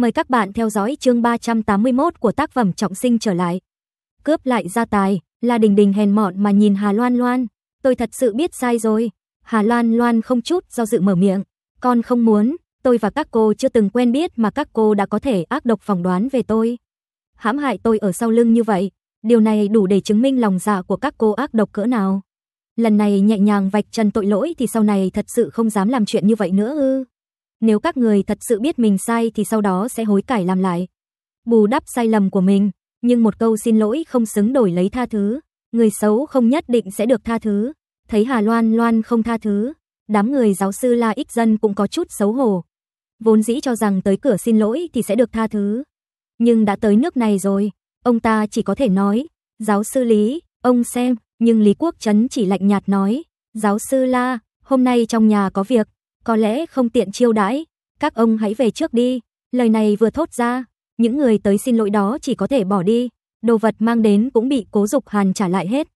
Mời các bạn theo dõi chương 381 của tác phẩm Trọng sinh trở lại. Cướp lại gia tài, là đình đình hèn mọn mà nhìn Hà Loan Loan. Tôi thật sự biết sai rồi. Hà Loan Loan không chút do dự mở miệng. Con không muốn, tôi và các cô chưa từng quen biết mà các cô đã có thể ác độc phỏng đoán về tôi. Hãm hại tôi ở sau lưng như vậy, điều này đủ để chứng minh lòng dạ của các cô ác độc cỡ nào. Lần này nhẹ nhàng vạch chân tội lỗi thì sau này thật sự không dám làm chuyện như vậy nữa ư. Nếu các người thật sự biết mình sai thì sau đó sẽ hối cải làm lại, bù đắp sai lầm của mình, nhưng một câu xin lỗi không xứng đổi lấy tha thứ, người xấu không nhất định sẽ được tha thứ. Thấy Hà Loan Loan không tha thứ, đám người giáo sư La Ích Dân cũng có chút xấu hổ. Vốn dĩ cho rằng tới cửa xin lỗi thì sẽ được tha thứ, nhưng đã tới nước này rồi, ông ta chỉ có thể nói, "Giáo sư Lý, ông xem." Nhưng Lý Quốc Trấn chỉ lạnh nhạt nói, "Giáo sư La, hôm nay trong nhà có việc, có lẽ không tiện chiêu đãi, các ông hãy về trước đi. Lời này vừa thốt ra, những người tới xin lỗi đó chỉ có thể bỏ đi, đồ vật mang đến cũng bị Cố Dục Hàn trả lại hết.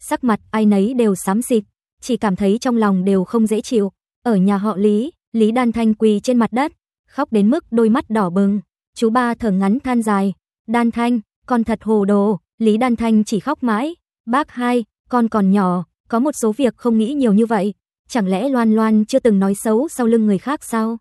Sắc mặt ai nấy đều xám xịt, chỉ cảm thấy trong lòng đều không dễ chịu. Ở nhà họ Lý, Lý Đan Thanh quỳ trên mặt đất, khóc đến mức đôi mắt đỏ bừng. Chú ba thở ngắn than dài, "Đan Thanh, con thật hồ đồ." Lý Đan Thanh chỉ khóc mãi, "Bác hai, con còn nhỏ, có một số việc không nghĩ nhiều như vậy." Chẳng lẽ Loan Loan chưa từng nói xấu sau lưng người khác sao?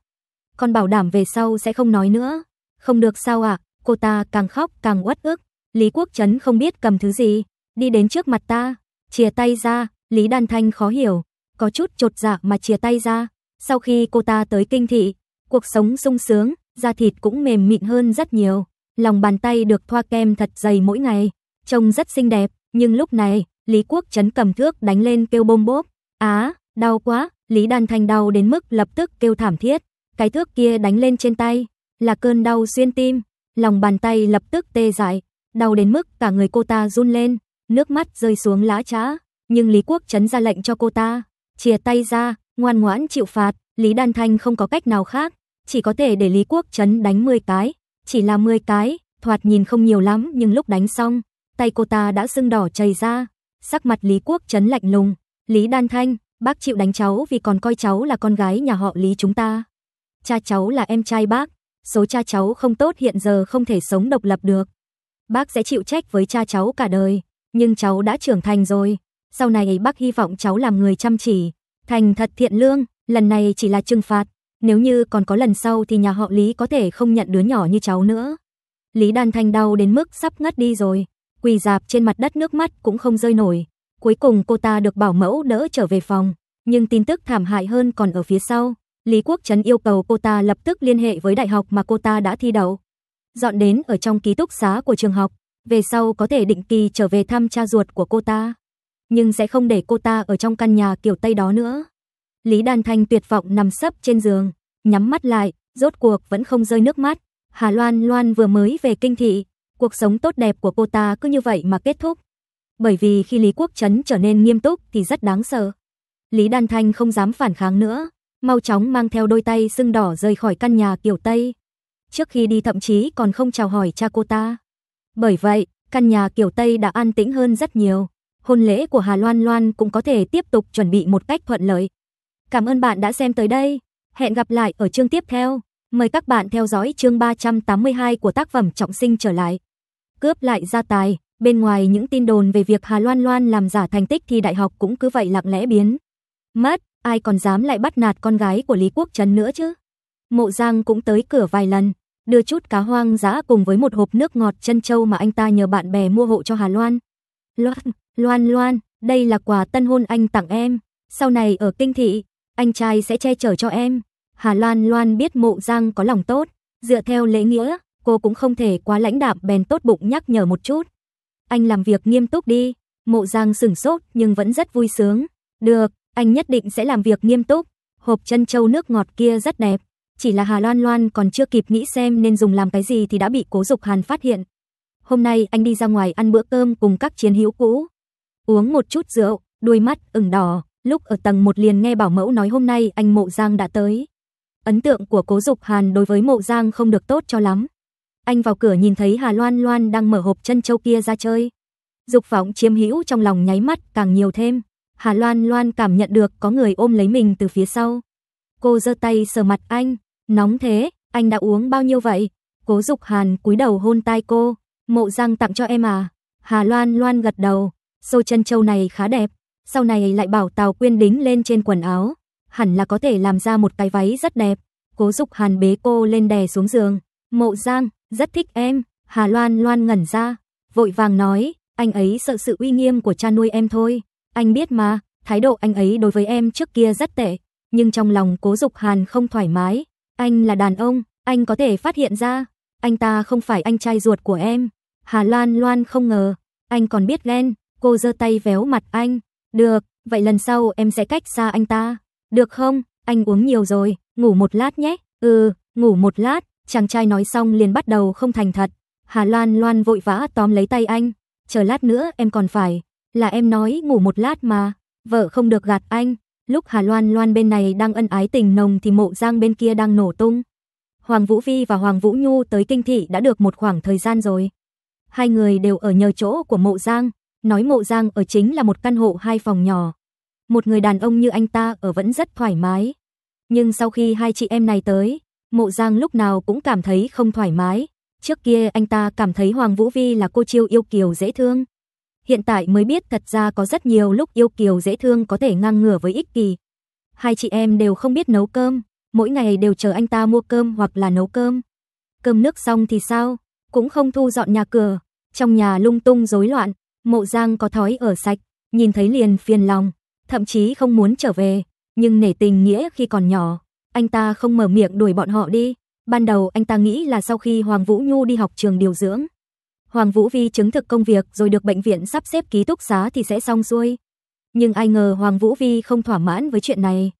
Con bảo đảm về sau sẽ không nói nữa. Không được sao ạ? À? Cô ta càng khóc càng uất ức. Lý Quốc Trấn không biết cầm thứ gì, đi đến trước mặt ta, chìa tay ra, Lý Đan Thanh khó hiểu, có chút trột dạ mà chìa tay ra. Sau khi cô ta tới kinh thị, cuộc sống sung sướng, da thịt cũng mềm mịn hơn rất nhiều, lòng bàn tay được thoa kem thật dày mỗi ngày, trông rất xinh đẹp, nhưng lúc này, Lý Quốc Trấn cầm thước đánh lên kêu bôm bốp, á, à, Đau quá, Lý Đan Thanh đau đến mức lập tức kêu thảm thiết, cái thước kia đánh lên trên tay, là cơn đau xuyên tim, lòng bàn tay lập tức tê dại, đau đến mức cả người cô ta run lên, nước mắt rơi xuống lá trá, nhưng Lý Quốc Trấn ra lệnh cho cô ta, chia tay ra, ngoan ngoãn chịu phạt, Lý Đan Thanh không có cách nào khác, chỉ có thể để Lý Quốc Trấn đánh 10 cái, chỉ là 10 cái, thoạt nhìn không nhiều lắm nhưng lúc đánh xong, tay cô ta đã sưng đỏ chảy ra, sắc mặt Lý Quốc Trấn lạnh lùng, Lý Đan Thanh, Bác chịu đánh cháu vì còn coi cháu là con gái nhà họ Lý chúng ta. Cha cháu là em trai bác, số cha cháu không tốt hiện giờ không thể sống độc lập được. Bác sẽ chịu trách với cha cháu cả đời, nhưng cháu đã trưởng thành rồi. Sau này bác hy vọng cháu làm người chăm chỉ, thành thật thiện lương, lần này chỉ là trừng phạt. Nếu như còn có lần sau thì nhà họ Lý có thể không nhận đứa nhỏ như cháu nữa. Lý Đan Thanh đau đến mức sắp ngất đi rồi, quỳ dạp trên mặt đất nước mắt cũng không rơi nổi. Cuối cùng cô ta được bảo mẫu đỡ trở về phòng, nhưng tin tức thảm hại hơn còn ở phía sau. Lý Quốc Trấn yêu cầu cô ta lập tức liên hệ với đại học mà cô ta đã thi đậu. Dọn đến ở trong ký túc xá của trường học, về sau có thể định kỳ trở về thăm cha ruột của cô ta. Nhưng sẽ không để cô ta ở trong căn nhà kiểu Tây đó nữa. Lý Đan Thanh tuyệt vọng nằm sấp trên giường, nhắm mắt lại, rốt cuộc vẫn không rơi nước mắt. Hà Loan Loan vừa mới về kinh thị, cuộc sống tốt đẹp của cô ta cứ như vậy mà kết thúc bởi vì khi Lý Quốc Trấn trở nên nghiêm túc thì rất đáng sợ. Lý Đan Thanh không dám phản kháng nữa, mau chóng mang theo đôi tay sưng đỏ rời khỏi căn nhà kiểu Tây. Trước khi đi thậm chí còn không chào hỏi cha cô ta. Bởi vậy, căn nhà kiểu Tây đã an tĩnh hơn rất nhiều. Hôn lễ của Hà Loan Loan cũng có thể tiếp tục chuẩn bị một cách thuận lợi. Cảm ơn bạn đã xem tới đây. Hẹn gặp lại ở chương tiếp theo. Mời các bạn theo dõi chương 382 của tác phẩm Trọng sinh trở lại. Cướp lại gia tài. Bên ngoài những tin đồn về việc Hà Loan Loan làm giả thành tích thi đại học cũng cứ vậy lặng lẽ biến. Mất, ai còn dám lại bắt nạt con gái của Lý Quốc Trấn nữa chứ? Mộ Giang cũng tới cửa vài lần, đưa chút cá hoang dã cùng với một hộp nước ngọt chân châu mà anh ta nhờ bạn bè mua hộ cho Hà Loan. Loan, Loan Loan, đây là quà tân hôn anh tặng em, sau này ở kinh thị, anh trai sẽ che chở cho em. Hà Loan Loan biết Mộ Giang có lòng tốt, dựa theo lễ nghĩa, cô cũng không thể quá lãnh đạm bèn tốt bụng nhắc nhở một chút anh làm việc nghiêm túc đi. Mộ Giang sửng sốt nhưng vẫn rất vui sướng. Được, anh nhất định sẽ làm việc nghiêm túc. Hộp chân châu nước ngọt kia rất đẹp. Chỉ là Hà Loan Loan còn chưa kịp nghĩ xem nên dùng làm cái gì thì đã bị cố dục Hàn phát hiện. Hôm nay anh đi ra ngoài ăn bữa cơm cùng các chiến hữu cũ. Uống một chút rượu, đuôi mắt ửng đỏ. Lúc ở tầng một liền nghe bảo mẫu nói hôm nay anh Mộ Giang đã tới. Ấn tượng của cố dục Hàn đối với Mộ Giang không được tốt cho lắm. Anh vào cửa nhìn thấy Hà Loan Loan đang mở hộp chân châu kia ra chơi. Dục vọng chiếm hữu trong lòng nháy mắt càng nhiều thêm. Hà Loan Loan cảm nhận được có người ôm lấy mình từ phía sau. Cô giơ tay sờ mặt anh, nóng thế, anh đã uống bao nhiêu vậy? Cố Dục Hàn cúi đầu hôn tai cô, mộ răng tặng cho em à? Hà Loan Loan gật đầu, sâu chân châu này khá đẹp, sau này lại bảo Tào Quyên đính lên trên quần áo, hẳn là có thể làm ra một cái váy rất đẹp. Cố Dục Hàn bế cô lên đè xuống giường, "Mộ Giang, rất thích em, Hà Loan Loan ngẩn ra, vội vàng nói, anh ấy sợ sự uy nghiêm của cha nuôi em thôi, anh biết mà, thái độ anh ấy đối với em trước kia rất tệ, nhưng trong lòng cố dục Hàn không thoải mái, anh là đàn ông, anh có thể phát hiện ra, anh ta không phải anh trai ruột của em. Hà Loan Loan không ngờ, anh còn biết ghen, cô giơ tay véo mặt anh, được, vậy lần sau em sẽ cách xa anh ta, được không, anh uống nhiều rồi, ngủ một lát nhé, ừ, ngủ một lát, Chàng trai nói xong liền bắt đầu không thành thật. Hà Loan Loan vội vã tóm lấy tay anh. Chờ lát nữa em còn phải. Là em nói ngủ một lát mà. Vợ không được gạt anh. Lúc Hà Loan Loan bên này đang ân ái tình nồng thì mộ giang bên kia đang nổ tung. Hoàng Vũ Vi và Hoàng Vũ Nhu tới kinh thị đã được một khoảng thời gian rồi. Hai người đều ở nhờ chỗ của mộ giang. Nói mộ giang ở chính là một căn hộ hai phòng nhỏ. Một người đàn ông như anh ta ở vẫn rất thoải mái. Nhưng sau khi hai chị em này tới, Mộ Giang lúc nào cũng cảm thấy không thoải mái. Trước kia anh ta cảm thấy Hoàng Vũ Vi là cô chiêu yêu kiều dễ thương. Hiện tại mới biết thật ra có rất nhiều lúc yêu kiều dễ thương có thể ngang ngửa với ích kỳ. Hai chị em đều không biết nấu cơm, mỗi ngày đều chờ anh ta mua cơm hoặc là nấu cơm. Cơm nước xong thì sao, cũng không thu dọn nhà cửa, trong nhà lung tung rối loạn, mộ giang có thói ở sạch, nhìn thấy liền phiền lòng, thậm chí không muốn trở về, nhưng nể tình nghĩa khi còn nhỏ, anh ta không mở miệng đuổi bọn họ đi. Ban đầu anh ta nghĩ là sau khi Hoàng Vũ Nhu đi học trường điều dưỡng, Hoàng Vũ Vi chứng thực công việc rồi được bệnh viện sắp xếp ký túc xá thì sẽ xong xuôi. Nhưng ai ngờ Hoàng Vũ Vi không thỏa mãn với chuyện này.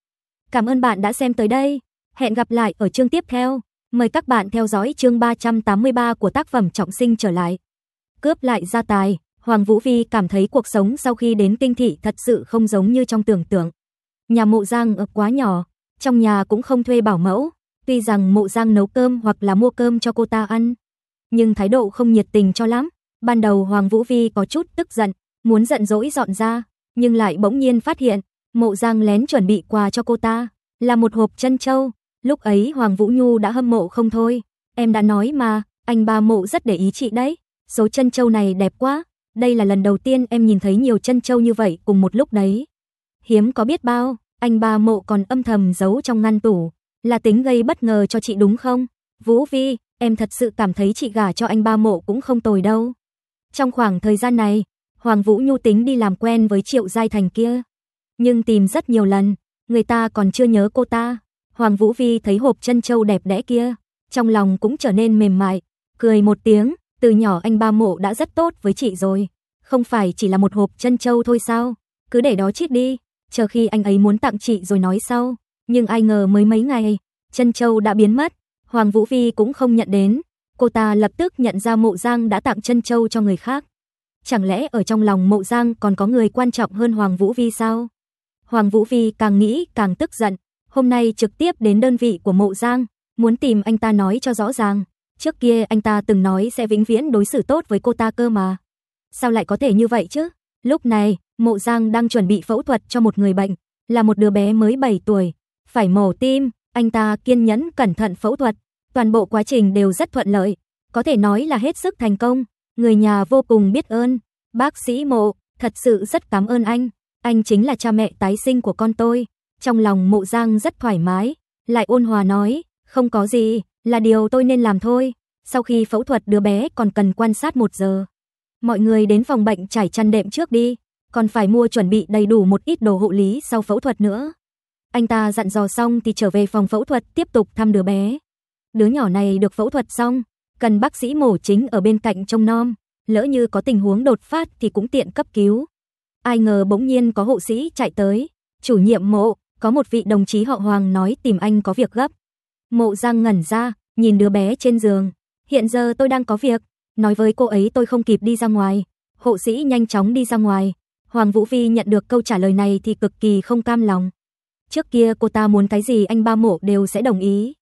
Cảm ơn bạn đã xem tới đây. Hẹn gặp lại ở chương tiếp theo. Mời các bạn theo dõi chương 383 của tác phẩm Trọng sinh trở lại. Cướp lại gia tài, Hoàng Vũ Vi cảm thấy cuộc sống sau khi đến kinh thị thật sự không giống như trong tưởng tượng. Nhà mộ giang ở quá nhỏ, trong nhà cũng không thuê bảo mẫu, tuy rằng Mộ Giang nấu cơm hoặc là mua cơm cho cô ta ăn, nhưng thái độ không nhiệt tình cho lắm. Ban đầu Hoàng Vũ Vi có chút tức giận, muốn giận dỗi dọn ra, nhưng lại bỗng nhiên phát hiện, Mộ Giang lén chuẩn bị quà cho cô ta, là một hộp chân trâu. Lúc ấy Hoàng Vũ Nhu đã hâm mộ không thôi, em đã nói mà, anh ba Mộ rất để ý chị đấy, số chân trâu này đẹp quá, đây là lần đầu tiên em nhìn thấy nhiều chân trâu như vậy cùng một lúc đấy. Hiếm có biết bao. Anh ba mộ còn âm thầm giấu trong ngăn tủ, là tính gây bất ngờ cho chị đúng không? Vũ Vi, em thật sự cảm thấy chị gả cho anh ba mộ cũng không tồi đâu. Trong khoảng thời gian này, Hoàng Vũ Nhu tính đi làm quen với Triệu Giai Thành kia. Nhưng tìm rất nhiều lần, người ta còn chưa nhớ cô ta. Hoàng Vũ Vi thấy hộp chân châu đẹp đẽ kia, trong lòng cũng trở nên mềm mại, cười một tiếng, từ nhỏ anh ba mộ đã rất tốt với chị rồi. Không phải chỉ là một hộp chân châu thôi sao, cứ để đó chít đi, chờ khi anh ấy muốn tặng chị rồi nói sau, nhưng ai ngờ mới mấy ngày, chân châu đã biến mất, Hoàng Vũ Vi cũng không nhận đến, cô ta lập tức nhận ra Mộ Giang đã tặng chân châu cho người khác. Chẳng lẽ ở trong lòng Mộ Giang còn có người quan trọng hơn Hoàng Vũ Vi sao? Hoàng Vũ Vi càng nghĩ càng tức giận, hôm nay trực tiếp đến đơn vị của Mộ Giang, muốn tìm anh ta nói cho rõ ràng. Trước kia anh ta từng nói sẽ vĩnh viễn đối xử tốt với cô ta cơ mà. Sao lại có thể như vậy chứ? Lúc này, Mộ Giang đang chuẩn bị phẫu thuật cho một người bệnh, là một đứa bé mới 7 tuổi, phải mổ tim, anh ta kiên nhẫn cẩn thận phẫu thuật, toàn bộ quá trình đều rất thuận lợi, có thể nói là hết sức thành công, người nhà vô cùng biết ơn. Bác sĩ Mộ, thật sự rất cảm ơn anh, anh chính là cha mẹ tái sinh của con tôi. Trong lòng Mộ Giang rất thoải mái, lại ôn hòa nói, không có gì, là điều tôi nên làm thôi. Sau khi phẫu thuật đứa bé còn cần quan sát một giờ. Mọi người đến phòng bệnh trải chăn đệm trước đi còn phải mua chuẩn bị đầy đủ một ít đồ hộ lý sau phẫu thuật nữa. Anh ta dặn dò xong thì trở về phòng phẫu thuật tiếp tục thăm đứa bé. Đứa nhỏ này được phẫu thuật xong, cần bác sĩ mổ chính ở bên cạnh trông nom, lỡ như có tình huống đột phát thì cũng tiện cấp cứu. Ai ngờ bỗng nhiên có hộ sĩ chạy tới, chủ nhiệm mộ, có một vị đồng chí họ Hoàng nói tìm anh có việc gấp. Mộ Giang ngẩn ra, nhìn đứa bé trên giường, hiện giờ tôi đang có việc, nói với cô ấy tôi không kịp đi ra ngoài. Hộ sĩ nhanh chóng đi ra ngoài, Hoàng Vũ Vi nhận được câu trả lời này thì cực kỳ không cam lòng. Trước kia cô ta muốn cái gì anh ba mổ đều sẽ đồng ý.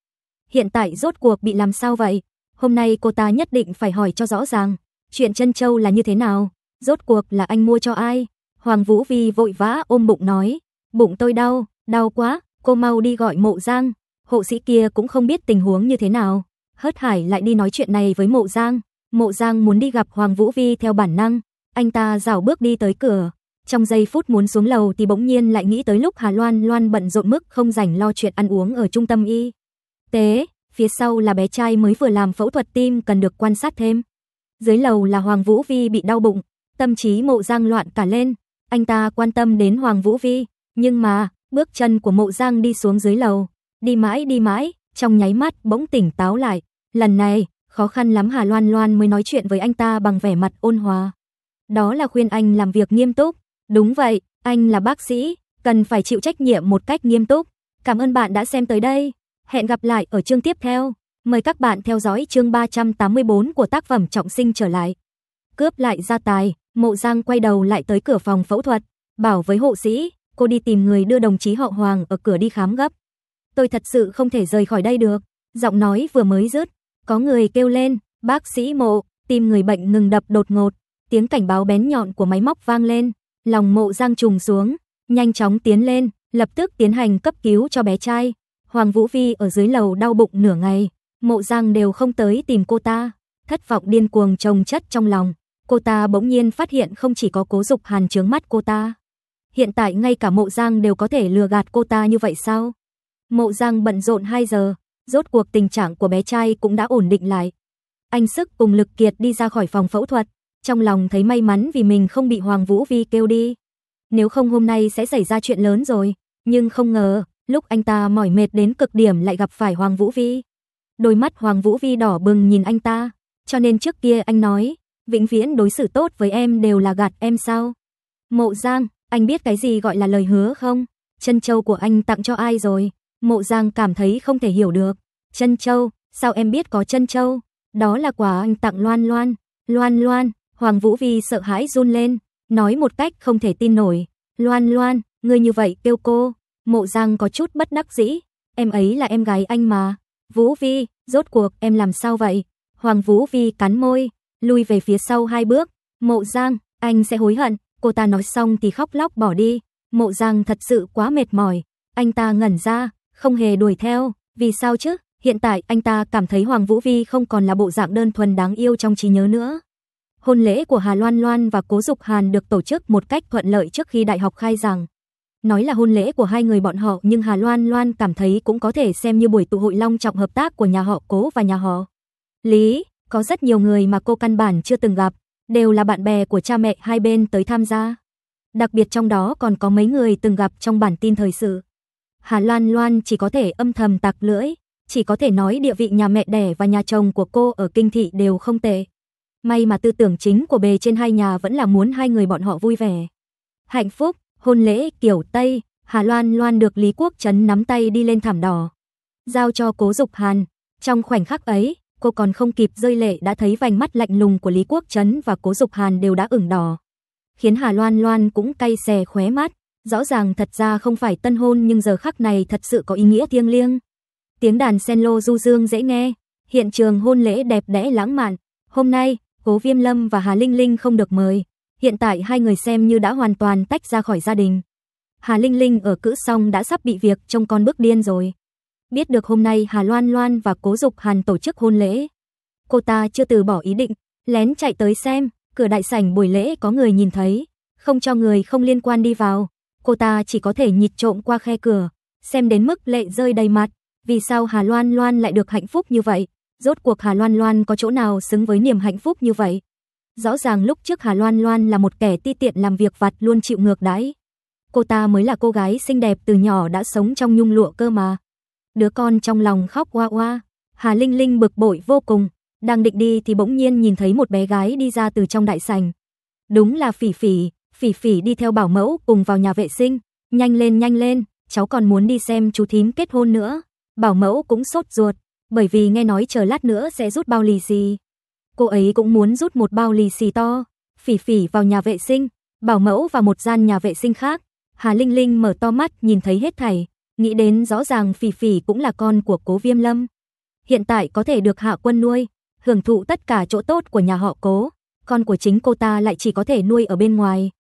Hiện tại rốt cuộc bị làm sao vậy? Hôm nay cô ta nhất định phải hỏi cho rõ ràng. Chuyện chân châu là như thế nào? Rốt cuộc là anh mua cho ai? Hoàng Vũ Vi vội vã ôm bụng nói. Bụng tôi đau, đau quá, cô mau đi gọi mộ giang. Hộ sĩ kia cũng không biết tình huống như thế nào. Hớt hải lại đi nói chuyện này với mộ giang. Mộ giang muốn đi gặp Hoàng Vũ Vi theo bản năng. Anh ta rảo bước đi tới cửa, trong giây phút muốn xuống lầu thì bỗng nhiên lại nghĩ tới lúc Hà Loan Loan bận rộn mức không rảnh lo chuyện ăn uống ở trung tâm y. Tế, phía sau là bé trai mới vừa làm phẫu thuật tim cần được quan sát thêm. Dưới lầu là Hoàng Vũ Vi bị đau bụng, tâm trí mộ giang loạn cả lên. Anh ta quan tâm đến Hoàng Vũ Vi, nhưng mà, bước chân của mộ giang đi xuống dưới lầu, đi mãi đi mãi, trong nháy mắt bỗng tỉnh táo lại. Lần này, khó khăn lắm Hà Loan Loan mới nói chuyện với anh ta bằng vẻ mặt ôn hòa. Đó là khuyên anh làm việc nghiêm túc, Đúng vậy, anh là bác sĩ, cần phải chịu trách nhiệm một cách nghiêm túc. Cảm ơn bạn đã xem tới đây. Hẹn gặp lại ở chương tiếp theo. Mời các bạn theo dõi chương 384 của tác phẩm Trọng sinh trở lại. Cướp lại gia tài, Mộ Giang quay đầu lại tới cửa phòng phẫu thuật, bảo với hộ sĩ, cô đi tìm người đưa đồng chí họ Hoàng ở cửa đi khám gấp. Tôi thật sự không thể rời khỏi đây được, giọng nói vừa mới rớt có người kêu lên, bác sĩ Mộ, tìm người bệnh ngừng đập đột ngột, tiếng cảnh báo bén nhọn của máy móc vang lên lòng mộ giang trùng xuống, nhanh chóng tiến lên, lập tức tiến hành cấp cứu cho bé trai. Hoàng Vũ Vi ở dưới lầu đau bụng nửa ngày, mộ giang đều không tới tìm cô ta, thất vọng điên cuồng trồng chất trong lòng. Cô ta bỗng nhiên phát hiện không chỉ có cố dục hàn trướng mắt cô ta. Hiện tại ngay cả mộ giang đều có thể lừa gạt cô ta như vậy sao? Mộ giang bận rộn 2 giờ, rốt cuộc tình trạng của bé trai cũng đã ổn định lại. Anh sức cùng lực kiệt đi ra khỏi phòng phẫu thuật, trong lòng thấy may mắn vì mình không bị Hoàng Vũ Vi kêu đi. Nếu không hôm nay sẽ xảy ra chuyện lớn rồi, nhưng không ngờ, lúc anh ta mỏi mệt đến cực điểm lại gặp phải Hoàng Vũ Vi. Đôi mắt Hoàng Vũ Vi đỏ bừng nhìn anh ta, cho nên trước kia anh nói, vĩnh viễn đối xử tốt với em đều là gạt em sao? Mộ Giang, anh biết cái gì gọi là lời hứa không? Chân châu của anh tặng cho ai rồi? Mộ Giang cảm thấy không thể hiểu được. Chân châu, sao em biết có chân châu? Đó là quà anh tặng Loan Loan. Loan Loan, Hoàng Vũ Vi sợ hãi run lên, nói một cách không thể tin nổi. Loan Loan, ngươi như vậy kêu cô. Mộ Giang có chút bất đắc dĩ. Em ấy là em gái anh mà. Vũ Vi, rốt cuộc em làm sao vậy? Hoàng Vũ Vi cắn môi, lui về phía sau hai bước. Mộ Giang, anh sẽ hối hận. Cô ta nói xong thì khóc lóc bỏ đi. Mộ Giang thật sự quá mệt mỏi. Anh ta ngẩn ra, không hề đuổi theo. Vì sao chứ? Hiện tại anh ta cảm thấy Hoàng Vũ Vi không còn là bộ dạng đơn thuần đáng yêu trong trí nhớ nữa hôn lễ của Hà Loan Loan và Cố Dục Hàn được tổ chức một cách thuận lợi trước khi đại học khai giảng. Nói là hôn lễ của hai người bọn họ nhưng Hà Loan Loan cảm thấy cũng có thể xem như buổi tụ hội long trọng hợp tác của nhà họ Cố và nhà họ. Lý, có rất nhiều người mà cô căn bản chưa từng gặp, đều là bạn bè của cha mẹ hai bên tới tham gia. Đặc biệt trong đó còn có mấy người từng gặp trong bản tin thời sự. Hà Loan Loan chỉ có thể âm thầm tạc lưỡi, chỉ có thể nói địa vị nhà mẹ đẻ và nhà chồng của cô ở kinh thị đều không tệ. May mà tư tưởng chính của bề trên hai nhà vẫn là muốn hai người bọn họ vui vẻ. Hạnh phúc, hôn lễ kiểu Tây, Hà Loan Loan được Lý Quốc Trấn nắm tay đi lên thảm đỏ. Giao cho cố dục hàn. Trong khoảnh khắc ấy, cô còn không kịp rơi lệ đã thấy vành mắt lạnh lùng của Lý Quốc Trấn và cố dục hàn đều đã ửng đỏ. Khiến Hà Loan Loan cũng cay xè khóe mắt. Rõ ràng thật ra không phải tân hôn nhưng giờ khắc này thật sự có ý nghĩa thiêng liêng. Tiếng đàn sen lô du dương dễ nghe, hiện trường hôn lễ đẹp đẽ lãng mạn. Hôm nay, Cố Viêm Lâm và Hà Linh Linh không được mời. Hiện tại hai người xem như đã hoàn toàn tách ra khỏi gia đình. Hà Linh Linh ở cữ xong đã sắp bị việc trông con bước điên rồi. Biết được hôm nay Hà Loan Loan và Cố Dục Hàn tổ chức hôn lễ. Cô ta chưa từ bỏ ý định, lén chạy tới xem, cửa đại sảnh buổi lễ có người nhìn thấy, không cho người không liên quan đi vào. Cô ta chỉ có thể nhịt trộm qua khe cửa, xem đến mức lệ rơi đầy mặt. Vì sao Hà Loan Loan lại được hạnh phúc như vậy? Rốt cuộc Hà Loan Loan có chỗ nào xứng với niềm hạnh phúc như vậy? Rõ ràng lúc trước Hà Loan Loan là một kẻ ti tiện làm việc vặt luôn chịu ngược đãi. Cô ta mới là cô gái xinh đẹp từ nhỏ đã sống trong nhung lụa cơ mà. Đứa con trong lòng khóc oa oa, Hà Linh Linh bực bội vô cùng, đang định đi thì bỗng nhiên nhìn thấy một bé gái đi ra từ trong đại sảnh. Đúng là Phỉ Phỉ, Phỉ Phỉ đi theo bảo mẫu cùng vào nhà vệ sinh, nhanh lên nhanh lên, cháu còn muốn đi xem chú thím kết hôn nữa. Bảo mẫu cũng sốt ruột, bởi vì nghe nói chờ lát nữa sẽ rút bao lì xì. Cô ấy cũng muốn rút một bao lì xì to, phỉ phỉ vào nhà vệ sinh, bảo mẫu vào một gian nhà vệ sinh khác. Hà Linh Linh mở to mắt nhìn thấy hết thảy, nghĩ đến rõ ràng phỉ phỉ cũng là con của cố viêm lâm. Hiện tại có thể được hạ quân nuôi, hưởng thụ tất cả chỗ tốt của nhà họ cố, con của chính cô ta lại chỉ có thể nuôi ở bên ngoài.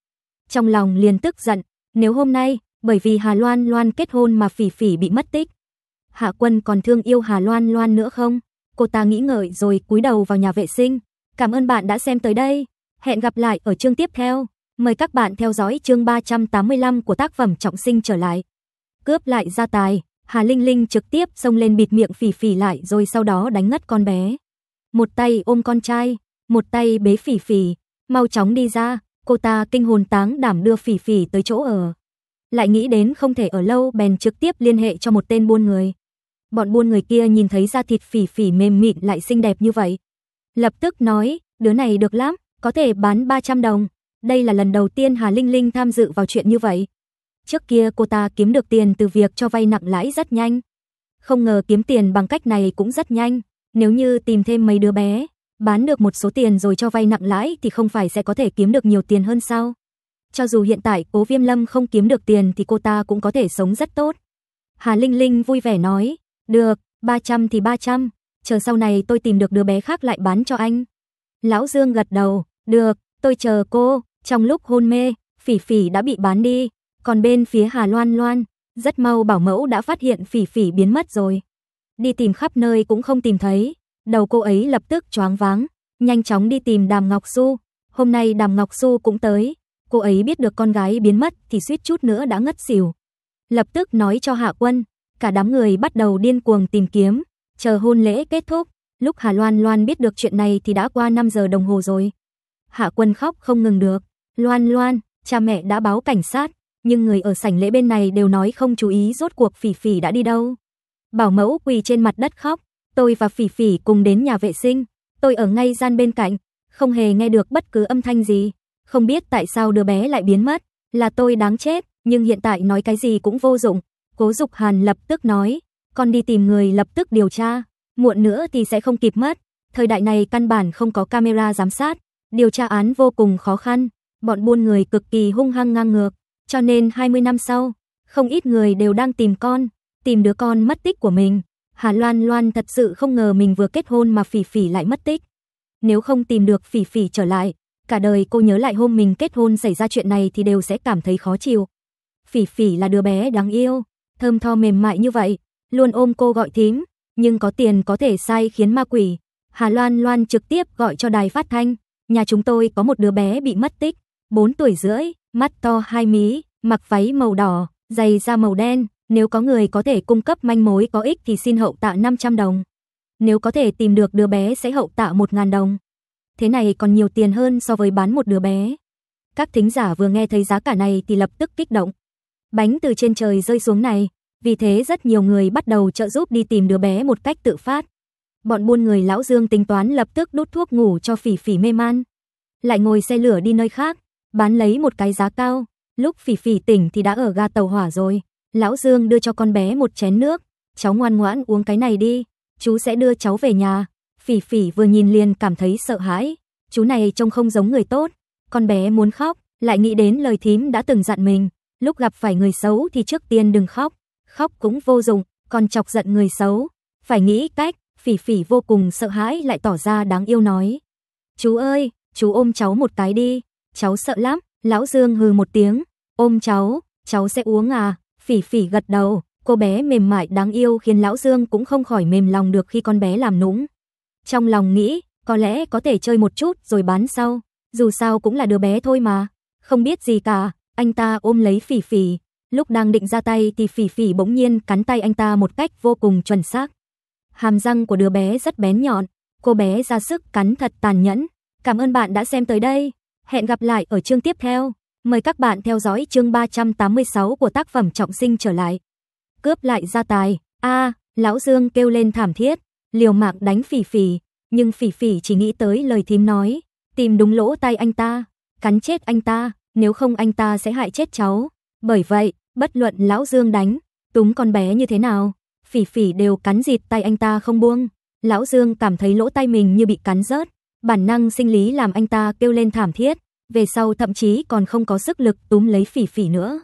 Trong lòng liền tức giận, nếu hôm nay, bởi vì Hà Loan Loan kết hôn mà phỉ phỉ bị mất tích, Hạ Quân còn thương yêu Hà Loan Loan nữa không? Cô ta nghĩ ngợi rồi cúi đầu vào nhà vệ sinh. Cảm ơn bạn đã xem tới đây. Hẹn gặp lại ở chương tiếp theo. Mời các bạn theo dõi chương 385 của tác phẩm Trọng sinh trở lại. Cướp lại gia tài, Hà Linh Linh trực tiếp xông lên bịt miệng phỉ phỉ lại rồi sau đó đánh ngất con bé. Một tay ôm con trai, một tay bế phỉ phỉ, mau chóng đi ra, cô ta kinh hồn táng đảm đưa phỉ phỉ tới chỗ ở. Lại nghĩ đến không thể ở lâu bèn trực tiếp liên hệ cho một tên buôn người bọn buôn người kia nhìn thấy da thịt phỉ phỉ mềm mịn lại xinh đẹp như vậy. Lập tức nói, đứa này được lắm, có thể bán 300 đồng. Đây là lần đầu tiên Hà Linh Linh tham dự vào chuyện như vậy. Trước kia cô ta kiếm được tiền từ việc cho vay nặng lãi rất nhanh. Không ngờ kiếm tiền bằng cách này cũng rất nhanh. Nếu như tìm thêm mấy đứa bé, bán được một số tiền rồi cho vay nặng lãi thì không phải sẽ có thể kiếm được nhiều tiền hơn sao? Cho dù hiện tại cố viêm lâm không kiếm được tiền thì cô ta cũng có thể sống rất tốt. Hà Linh Linh vui vẻ nói, được, 300 thì 300, chờ sau này tôi tìm được đứa bé khác lại bán cho anh. Lão Dương gật đầu, được, tôi chờ cô, trong lúc hôn mê, Phỉ Phỉ đã bị bán đi, còn bên phía Hà Loan Loan, rất mau bảo mẫu đã phát hiện Phỉ Phỉ biến mất rồi. Đi tìm khắp nơi cũng không tìm thấy, đầu cô ấy lập tức choáng váng, nhanh chóng đi tìm Đàm Ngọc Du. Hôm nay Đàm Ngọc Du cũng tới, cô ấy biết được con gái biến mất thì suýt chút nữa đã ngất xỉu. Lập tức nói cho Hạ Quân, Cả đám người bắt đầu điên cuồng tìm kiếm, chờ hôn lễ kết thúc, lúc Hà Loan Loan biết được chuyện này thì đã qua 5 giờ đồng hồ rồi. Hạ Quân khóc không ngừng được, "Loan Loan, cha mẹ đã báo cảnh sát, nhưng người ở sảnh lễ bên này đều nói không chú ý rốt cuộc Phỉ Phỉ đã đi đâu." Bảo Mẫu quỳ trên mặt đất khóc, "Tôi và Phỉ Phỉ cùng đến nhà vệ sinh, tôi ở ngay gian bên cạnh, không hề nghe được bất cứ âm thanh gì, không biết tại sao đứa bé lại biến mất, là tôi đáng chết, nhưng hiện tại nói cái gì cũng vô dụng, Cố Dục Hàn lập tức nói, con đi tìm người lập tức điều tra, muộn nữa thì sẽ không kịp mất. Thời đại này căn bản không có camera giám sát, điều tra án vô cùng khó khăn, bọn buôn người cực kỳ hung hăng ngang ngược, cho nên 20 năm sau, không ít người đều đang tìm con, tìm đứa con mất tích của mình. Hà Loan Loan thật sự không ngờ mình vừa kết hôn mà Phỉ Phỉ lại mất tích. Nếu không tìm được Phỉ Phỉ trở lại, cả đời cô nhớ lại hôm mình kết hôn xảy ra chuyện này thì đều sẽ cảm thấy khó chịu. Phỉ Phỉ là đứa bé đáng yêu, thơm tho mềm mại như vậy, luôn ôm cô gọi thím, nhưng có tiền có thể sai khiến ma quỷ. Hà Loan Loan trực tiếp gọi cho đài phát thanh, nhà chúng tôi có một đứa bé bị mất tích, 4 tuổi rưỡi, mắt to hai mí, mặc váy màu đỏ, giày da màu đen, nếu có người có thể cung cấp manh mối có ích thì xin hậu tạ 500 đồng. Nếu có thể tìm được đứa bé sẽ hậu tạ 1.000 đồng. Thế này còn nhiều tiền hơn so với bán một đứa bé. Các thính giả vừa nghe thấy giá cả này thì lập tức kích động bánh từ trên trời rơi xuống này, vì thế rất nhiều người bắt đầu trợ giúp đi tìm đứa bé một cách tự phát. Bọn buôn người lão Dương tính toán lập tức đút thuốc ngủ cho Phỉ Phỉ mê man, lại ngồi xe lửa đi nơi khác, bán lấy một cái giá cao. Lúc Phỉ Phỉ tỉnh thì đã ở ga tàu hỏa rồi. Lão Dương đưa cho con bé một chén nước, "Cháu ngoan ngoãn uống cái này đi, chú sẽ đưa cháu về nhà." Phỉ Phỉ vừa nhìn liền cảm thấy sợ hãi, chú này trông không giống người tốt. Con bé muốn khóc, lại nghĩ đến lời thím đã từng dặn mình, Lúc gặp phải người xấu thì trước tiên đừng khóc, khóc cũng vô dụng, còn chọc giận người xấu, phải nghĩ cách, Phỉ Phỉ vô cùng sợ hãi lại tỏ ra đáng yêu nói. Chú ơi, chú ôm cháu một cái đi, cháu sợ lắm, lão Dương hừ một tiếng, ôm cháu, cháu sẽ uống à, Phỉ Phỉ gật đầu, cô bé mềm mại đáng yêu khiến lão Dương cũng không khỏi mềm lòng được khi con bé làm nũng. Trong lòng nghĩ, có lẽ có thể chơi một chút rồi bán sau, dù sao cũng là đứa bé thôi mà, không biết gì cả, anh ta ôm lấy Phỉ Phỉ, lúc đang định ra tay thì Phỉ Phỉ bỗng nhiên cắn tay anh ta một cách vô cùng chuẩn xác. Hàm răng của đứa bé rất bén nhọn, cô bé ra sức cắn thật tàn nhẫn. Cảm ơn bạn đã xem tới đây, hẹn gặp lại ở chương tiếp theo. Mời các bạn theo dõi chương 386 của tác phẩm Trọng sinh trở lại. Cướp lại gia tài. A, lão Dương kêu lên thảm thiết, liều mạng đánh Phỉ Phỉ, nhưng Phỉ Phỉ chỉ nghĩ tới lời thím nói, tìm đúng lỗ tay anh ta, cắn chết anh ta nếu không anh ta sẽ hại chết cháu. Bởi vậy, bất luận lão Dương đánh, túng con bé như thế nào, phỉ phỉ đều cắn dịt tay anh ta không buông. Lão Dương cảm thấy lỗ tay mình như bị cắn rớt, bản năng sinh lý làm anh ta kêu lên thảm thiết, về sau thậm chí còn không có sức lực túm lấy phỉ phỉ nữa.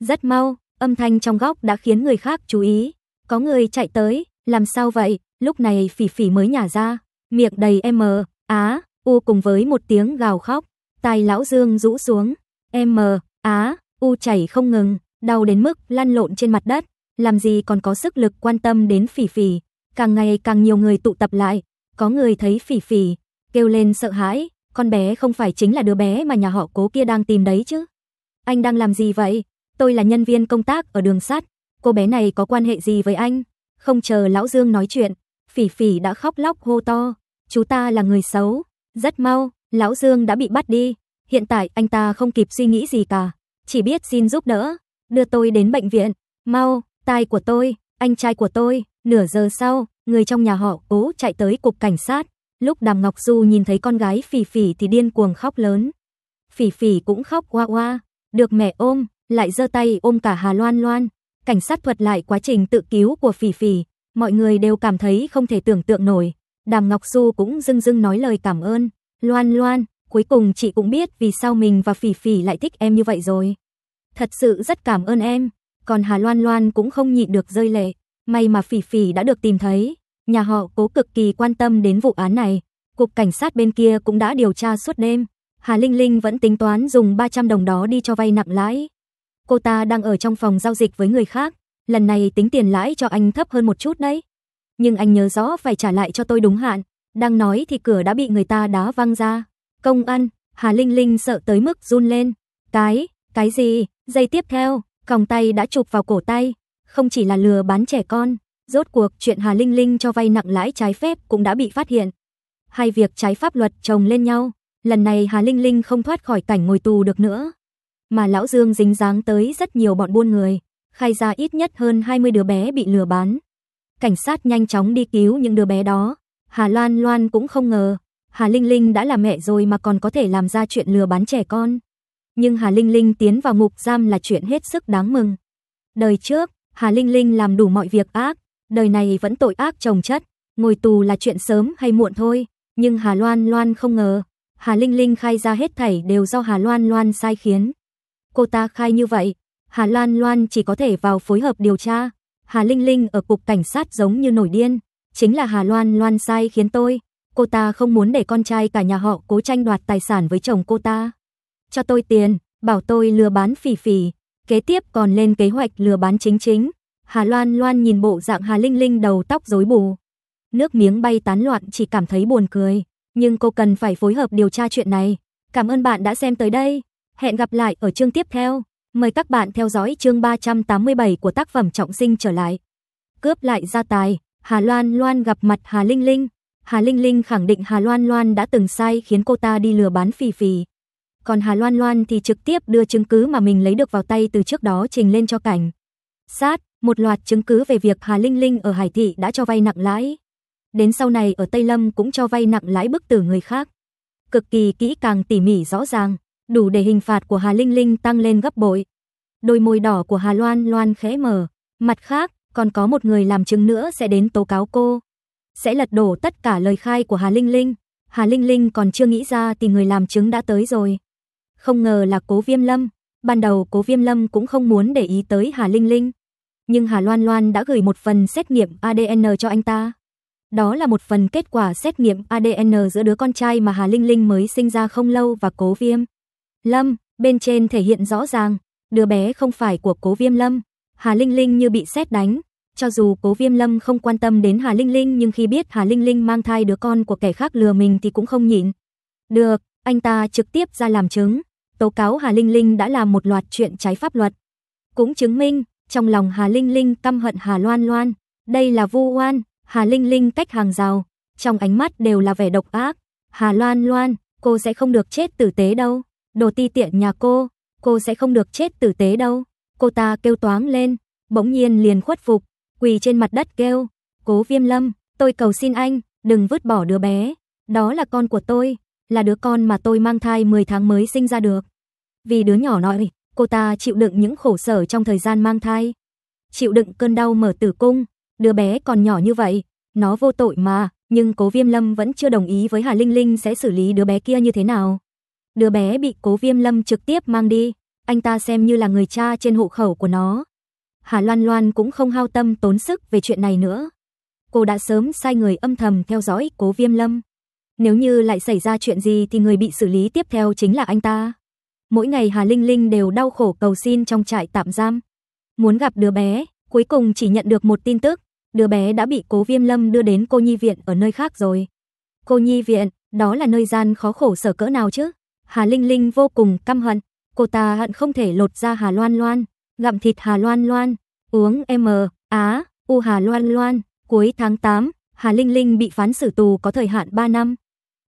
Rất mau, âm thanh trong góc đã khiến người khác chú ý, có người chạy tới, làm sao vậy, lúc này phỉ phỉ mới nhả ra, miệng đầy em mờ, á, u cùng với một tiếng gào khóc. Tài lão Dương rũ xuống, em mờ, á, u chảy không ngừng, đau đến mức lăn lộn trên mặt đất, làm gì còn có sức lực quan tâm đến phỉ phỉ. Càng ngày càng nhiều người tụ tập lại, có người thấy phỉ phỉ, kêu lên sợ hãi, con bé không phải chính là đứa bé mà nhà họ cố kia đang tìm đấy chứ. Anh đang làm gì vậy? Tôi là nhân viên công tác ở đường sắt, cô bé này có quan hệ gì với anh? Không chờ lão Dương nói chuyện, phỉ phỉ đã khóc lóc hô to, chú ta là người xấu, rất mau, Lão Dương đã bị bắt đi, hiện tại anh ta không kịp suy nghĩ gì cả, chỉ biết xin giúp đỡ, đưa tôi đến bệnh viện, mau, tai của tôi, anh trai của tôi, nửa giờ sau, người trong nhà họ cố chạy tới cục cảnh sát, lúc Đàm Ngọc Du nhìn thấy con gái Phỉ Phỉ thì điên cuồng khóc lớn. Phỉ Phỉ cũng khóc hoa hoa được mẹ ôm, lại giơ tay ôm cả Hà Loan Loan. Cảnh sát thuật lại quá trình tự cứu của Phỉ Phỉ, mọi người đều cảm thấy không thể tưởng tượng nổi. Đàm Ngọc Du cũng dưng dưng nói lời cảm ơn. Loan Loan, cuối cùng chị cũng biết vì sao mình và Phỉ Phỉ lại thích em như vậy rồi. Thật sự rất cảm ơn em. Còn Hà Loan Loan cũng không nhịn được rơi lệ. May mà Phỉ Phỉ đã được tìm thấy. Nhà họ cố cực kỳ quan tâm đến vụ án này. Cục cảnh sát bên kia cũng đã điều tra suốt đêm. Hà Linh Linh vẫn tính toán dùng 300 đồng đó đi cho vay nặng lãi. Cô ta đang ở trong phòng giao dịch với người khác. Lần này tính tiền lãi cho anh thấp hơn một chút đấy. Nhưng anh nhớ rõ phải trả lại cho tôi đúng hạn. Đang nói thì cửa đã bị người ta đá văng ra. Công an Hà Linh Linh sợ tới mức run lên. Cái, cái gì? Giây tiếp theo, còng tay đã chụp vào cổ tay. Không chỉ là lừa bán trẻ con, rốt cuộc chuyện Hà Linh Linh cho vay nặng lãi trái phép cũng đã bị phát hiện. Hai việc trái pháp luật chồng lên nhau, lần này Hà Linh Linh không thoát khỏi cảnh ngồi tù được nữa. Mà Lão Dương dính dáng tới rất nhiều bọn buôn người, khai ra ít nhất hơn 20 đứa bé bị lừa bán. Cảnh sát nhanh chóng đi cứu những đứa bé đó, Hà Loan Loan cũng không ngờ, Hà Linh Linh đã là mẹ rồi mà còn có thể làm ra chuyện lừa bán trẻ con. Nhưng Hà Linh Linh tiến vào ngục giam là chuyện hết sức đáng mừng. Đời trước, Hà Linh Linh làm đủ mọi việc ác, đời này vẫn tội ác chồng chất, ngồi tù là chuyện sớm hay muộn thôi, nhưng Hà Loan Loan không ngờ, Hà Linh Linh khai ra hết thảy đều do Hà Loan Loan sai khiến. Cô ta khai như vậy, Hà Loan Loan chỉ có thể vào phối hợp điều tra. Hà Linh Linh ở cục cảnh sát giống như nổi điên, chính là Hà Loan Loan sai khiến tôi. Cô ta không muốn để con trai cả nhà họ cố tranh đoạt tài sản với chồng cô ta. Cho tôi tiền, bảo tôi lừa bán phỉ phỉ. Kế tiếp còn lên kế hoạch lừa bán chính chính. Hà Loan Loan nhìn bộ dạng Hà Linh Linh đầu tóc rối bù. Nước miếng bay tán loạn chỉ cảm thấy buồn cười. Nhưng cô cần phải phối hợp điều tra chuyện này. Cảm ơn bạn đã xem tới đây. Hẹn gặp lại ở chương tiếp theo. Mời các bạn theo dõi chương 387 của tác phẩm Trọng sinh trở lại. Cướp lại gia tài. Hà Loan Loan gặp mặt Hà Linh Linh. Hà Linh Linh khẳng định Hà Loan Loan đã từng sai khiến cô ta đi lừa bán phì phì. Còn Hà Loan Loan thì trực tiếp đưa chứng cứ mà mình lấy được vào tay từ trước đó trình lên cho cảnh. Sát, một loạt chứng cứ về việc Hà Linh Linh ở Hải Thị đã cho vay nặng lãi. Đến sau này ở Tây Lâm cũng cho vay nặng lãi bức tử người khác. Cực kỳ kỹ càng tỉ mỉ rõ ràng, đủ để hình phạt của Hà Linh Linh tăng lên gấp bội. Đôi môi đỏ của Hà Loan Loan khẽ mở. Mặt khác, còn có một người làm chứng nữa sẽ đến tố cáo cô. Sẽ lật đổ tất cả lời khai của Hà Linh Linh. Hà Linh Linh còn chưa nghĩ ra thì người làm chứng đã tới rồi. Không ngờ là Cố Viêm Lâm. Ban đầu Cố Viêm Lâm cũng không muốn để ý tới Hà Linh Linh. Nhưng Hà Loan Loan đã gửi một phần xét nghiệm ADN cho anh ta. Đó là một phần kết quả xét nghiệm ADN giữa đứa con trai mà Hà Linh Linh mới sinh ra không lâu và Cố Viêm. Lâm, bên trên thể hiện rõ ràng, đứa bé không phải của Cố Viêm Lâm. Hà Linh Linh như bị sét đánh. Cho dù Cố Viêm Lâm không quan tâm đến Hà Linh Linh nhưng khi biết Hà Linh Linh mang thai đứa con của kẻ khác lừa mình thì cũng không nhịn. Được, anh ta trực tiếp ra làm chứng, tố cáo Hà Linh Linh đã làm một loạt chuyện trái pháp luật. Cũng chứng minh, trong lòng Hà Linh Linh căm hận Hà Loan Loan, đây là vu oan, Hà Linh Linh cách hàng rào, trong ánh mắt đều là vẻ độc ác. Hà Loan Loan, cô sẽ không được chết tử tế đâu, đồ ti tiện nhà cô, cô sẽ không được chết tử tế đâu. Cô ta kêu toáng lên, bỗng nhiên liền khuất phục, quỳ trên mặt đất kêu, "Cố Viêm Lâm, tôi cầu xin anh, đừng vứt bỏ đứa bé, đó là con của tôi, là đứa con mà tôi mang thai 10 tháng mới sinh ra được." Vì đứa nhỏ nói, cô ta chịu đựng những khổ sở trong thời gian mang thai, chịu đựng cơn đau mở tử cung, đứa bé còn nhỏ như vậy, nó vô tội mà, nhưng Cố Viêm Lâm vẫn chưa đồng ý với Hà Linh Linh sẽ xử lý đứa bé kia như thế nào. Đứa bé bị Cố Viêm Lâm trực tiếp mang đi, anh ta xem như là người cha trên hộ khẩu của nó. Hà Loan Loan cũng không hao tâm tốn sức về chuyện này nữa. Cô đã sớm sai người âm thầm theo dõi Cố Viêm Lâm. Nếu như lại xảy ra chuyện gì thì người bị xử lý tiếp theo chính là anh ta. Mỗi ngày Hà Linh Linh đều đau khổ cầu xin trong trại tạm giam. Muốn gặp đứa bé, cuối cùng chỉ nhận được một tin tức. Đứa bé đã bị Cố Viêm Lâm đưa đến cô nhi viện ở nơi khác rồi. Cô nhi viện, đó là nơi gian khó khổ sở cỡ nào chứ? Hà Linh Linh vô cùng căm hận, cô ta hận không thể lột ra Hà Loan Loan, gặm thịt Hà Loan Loan, uống M, Á, U Hà Loan Loan. Cuối tháng 8, Hà Linh Linh bị phán xử tù có thời hạn 3 năm.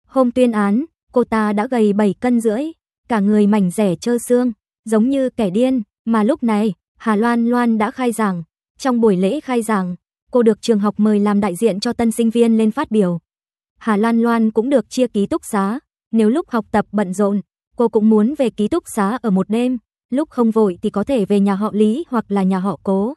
Hôm tuyên án, cô ta đã gầy 7 cân rưỡi, cả người mảnh rẻ trơ xương, giống như kẻ điên, mà lúc này, Hà Loan Loan đã khai giảng. Trong buổi lễ khai giảng, cô được trường học mời làm đại diện cho tân sinh viên lên phát biểu. Hà Loan Loan cũng được chia ký túc xá, nếu lúc học tập bận rộn, Cô cũng muốn về ký túc xá ở một đêm, lúc không vội thì có thể về nhà họ Lý hoặc là nhà họ Cố.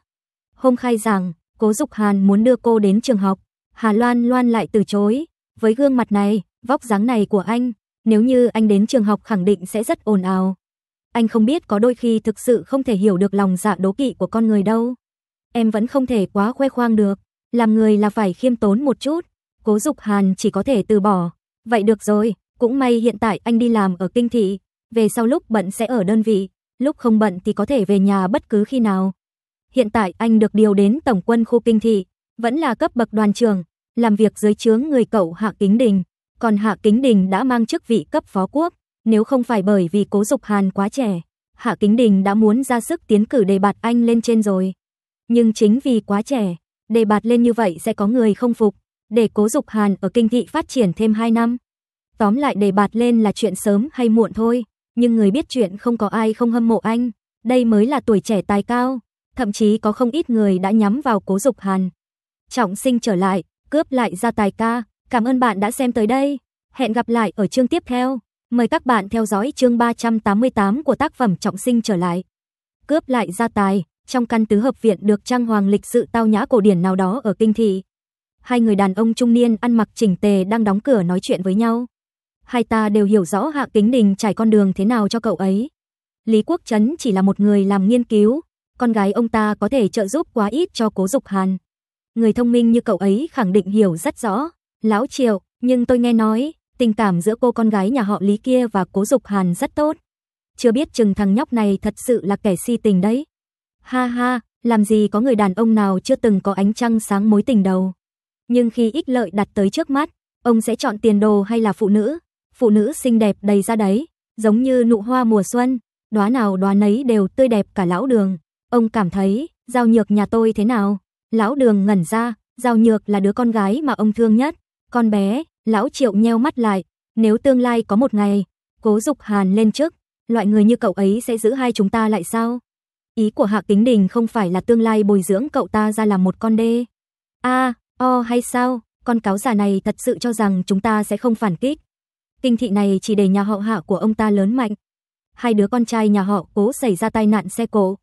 Hôm khai giảng, Cố Dục Hàn muốn đưa cô đến trường học, Hà Loan Loan lại từ chối. Với gương mặt này, vóc dáng này của anh, nếu như anh đến trường học khẳng định sẽ rất ồn ào. Anh không biết có đôi khi thực sự không thể hiểu được lòng dạ đố kỵ của con người đâu. Em vẫn không thể quá khoe khoang được, làm người là phải khiêm tốn một chút. Cố Dục Hàn chỉ có thể từ bỏ. Vậy được rồi, cũng may hiện tại anh đi làm ở kinh thị, về sau lúc bận sẽ ở đơn vị, lúc không bận thì có thể về nhà bất cứ khi nào. Hiện tại anh được điều đến tổng quân khu kinh thị, vẫn là cấp bậc đoàn trưởng, làm việc dưới chướng người cậu Hạ Kính Đình, còn Hạ Kính Đình đã mang chức vị cấp phó quốc, nếu không phải bởi vì Cố Dục Hàn quá trẻ, Hạ Kính Đình đã muốn ra sức tiến cử đề bạt anh lên trên rồi. Nhưng chính vì quá trẻ, đề bạt lên như vậy sẽ có người không phục, để Cố Dục Hàn ở kinh thị phát triển thêm 2 năm. Tóm lại đề bạt lên là chuyện sớm hay muộn thôi, nhưng người biết chuyện không có ai không hâm mộ anh, đây mới là tuổi trẻ tài cao, thậm chí có không ít người đã nhắm vào Cố Dục Hàn. Trọng Sinh trở lại, cướp lại ra tài ca, cảm ơn bạn đã xem tới đây, hẹn gặp lại ở chương tiếp theo. Mời các bạn theo dõi chương 388 của tác phẩm Trọng Sinh trở lại. Cướp lại ra tài, trong căn tứ hợp viện được trang hoàng lịch sự tao nhã cổ điển nào đó ở kinh thị. Hai người đàn ông trung niên ăn mặc chỉnh tề đang đóng cửa nói chuyện với nhau hai ta đều hiểu rõ Hạ Kính Đình trải con đường thế nào cho cậu ấy. Lý Quốc Trấn chỉ là một người làm nghiên cứu, con gái ông ta có thể trợ giúp quá ít cho Cố Dục Hàn. Người thông minh như cậu ấy khẳng định hiểu rất rõ, lão Triệu, nhưng tôi nghe nói, tình cảm giữa cô con gái nhà họ Lý kia và Cố Dục Hàn rất tốt. Chưa biết chừng thằng nhóc này thật sự là kẻ si tình đấy. Ha ha, làm gì có người đàn ông nào chưa từng có ánh trăng sáng mối tình đầu. Nhưng khi ích lợi đặt tới trước mắt, ông sẽ chọn tiền đồ hay là phụ nữ? phụ nữ xinh đẹp đầy ra đấy, giống như nụ hoa mùa xuân, đóa nào đóa nấy đều tươi đẹp cả lão đường. Ông cảm thấy, giao nhược nhà tôi thế nào? Lão đường ngẩn ra, giao nhược là đứa con gái mà ông thương nhất. Con bé, lão triệu nheo mắt lại, nếu tương lai có một ngày, cố dục hàn lên trước, loại người như cậu ấy sẽ giữ hai chúng ta lại sao? Ý của Hạ Kính Đình không phải là tương lai bồi dưỡng cậu ta ra làm một con đê. a o hay sao, con cáo già này thật sự cho rằng chúng ta sẽ không phản kích. Kinh thị này chỉ để nhà họ hạ của ông ta lớn mạnh. Hai đứa con trai nhà họ cố xảy ra tai nạn xe cộ.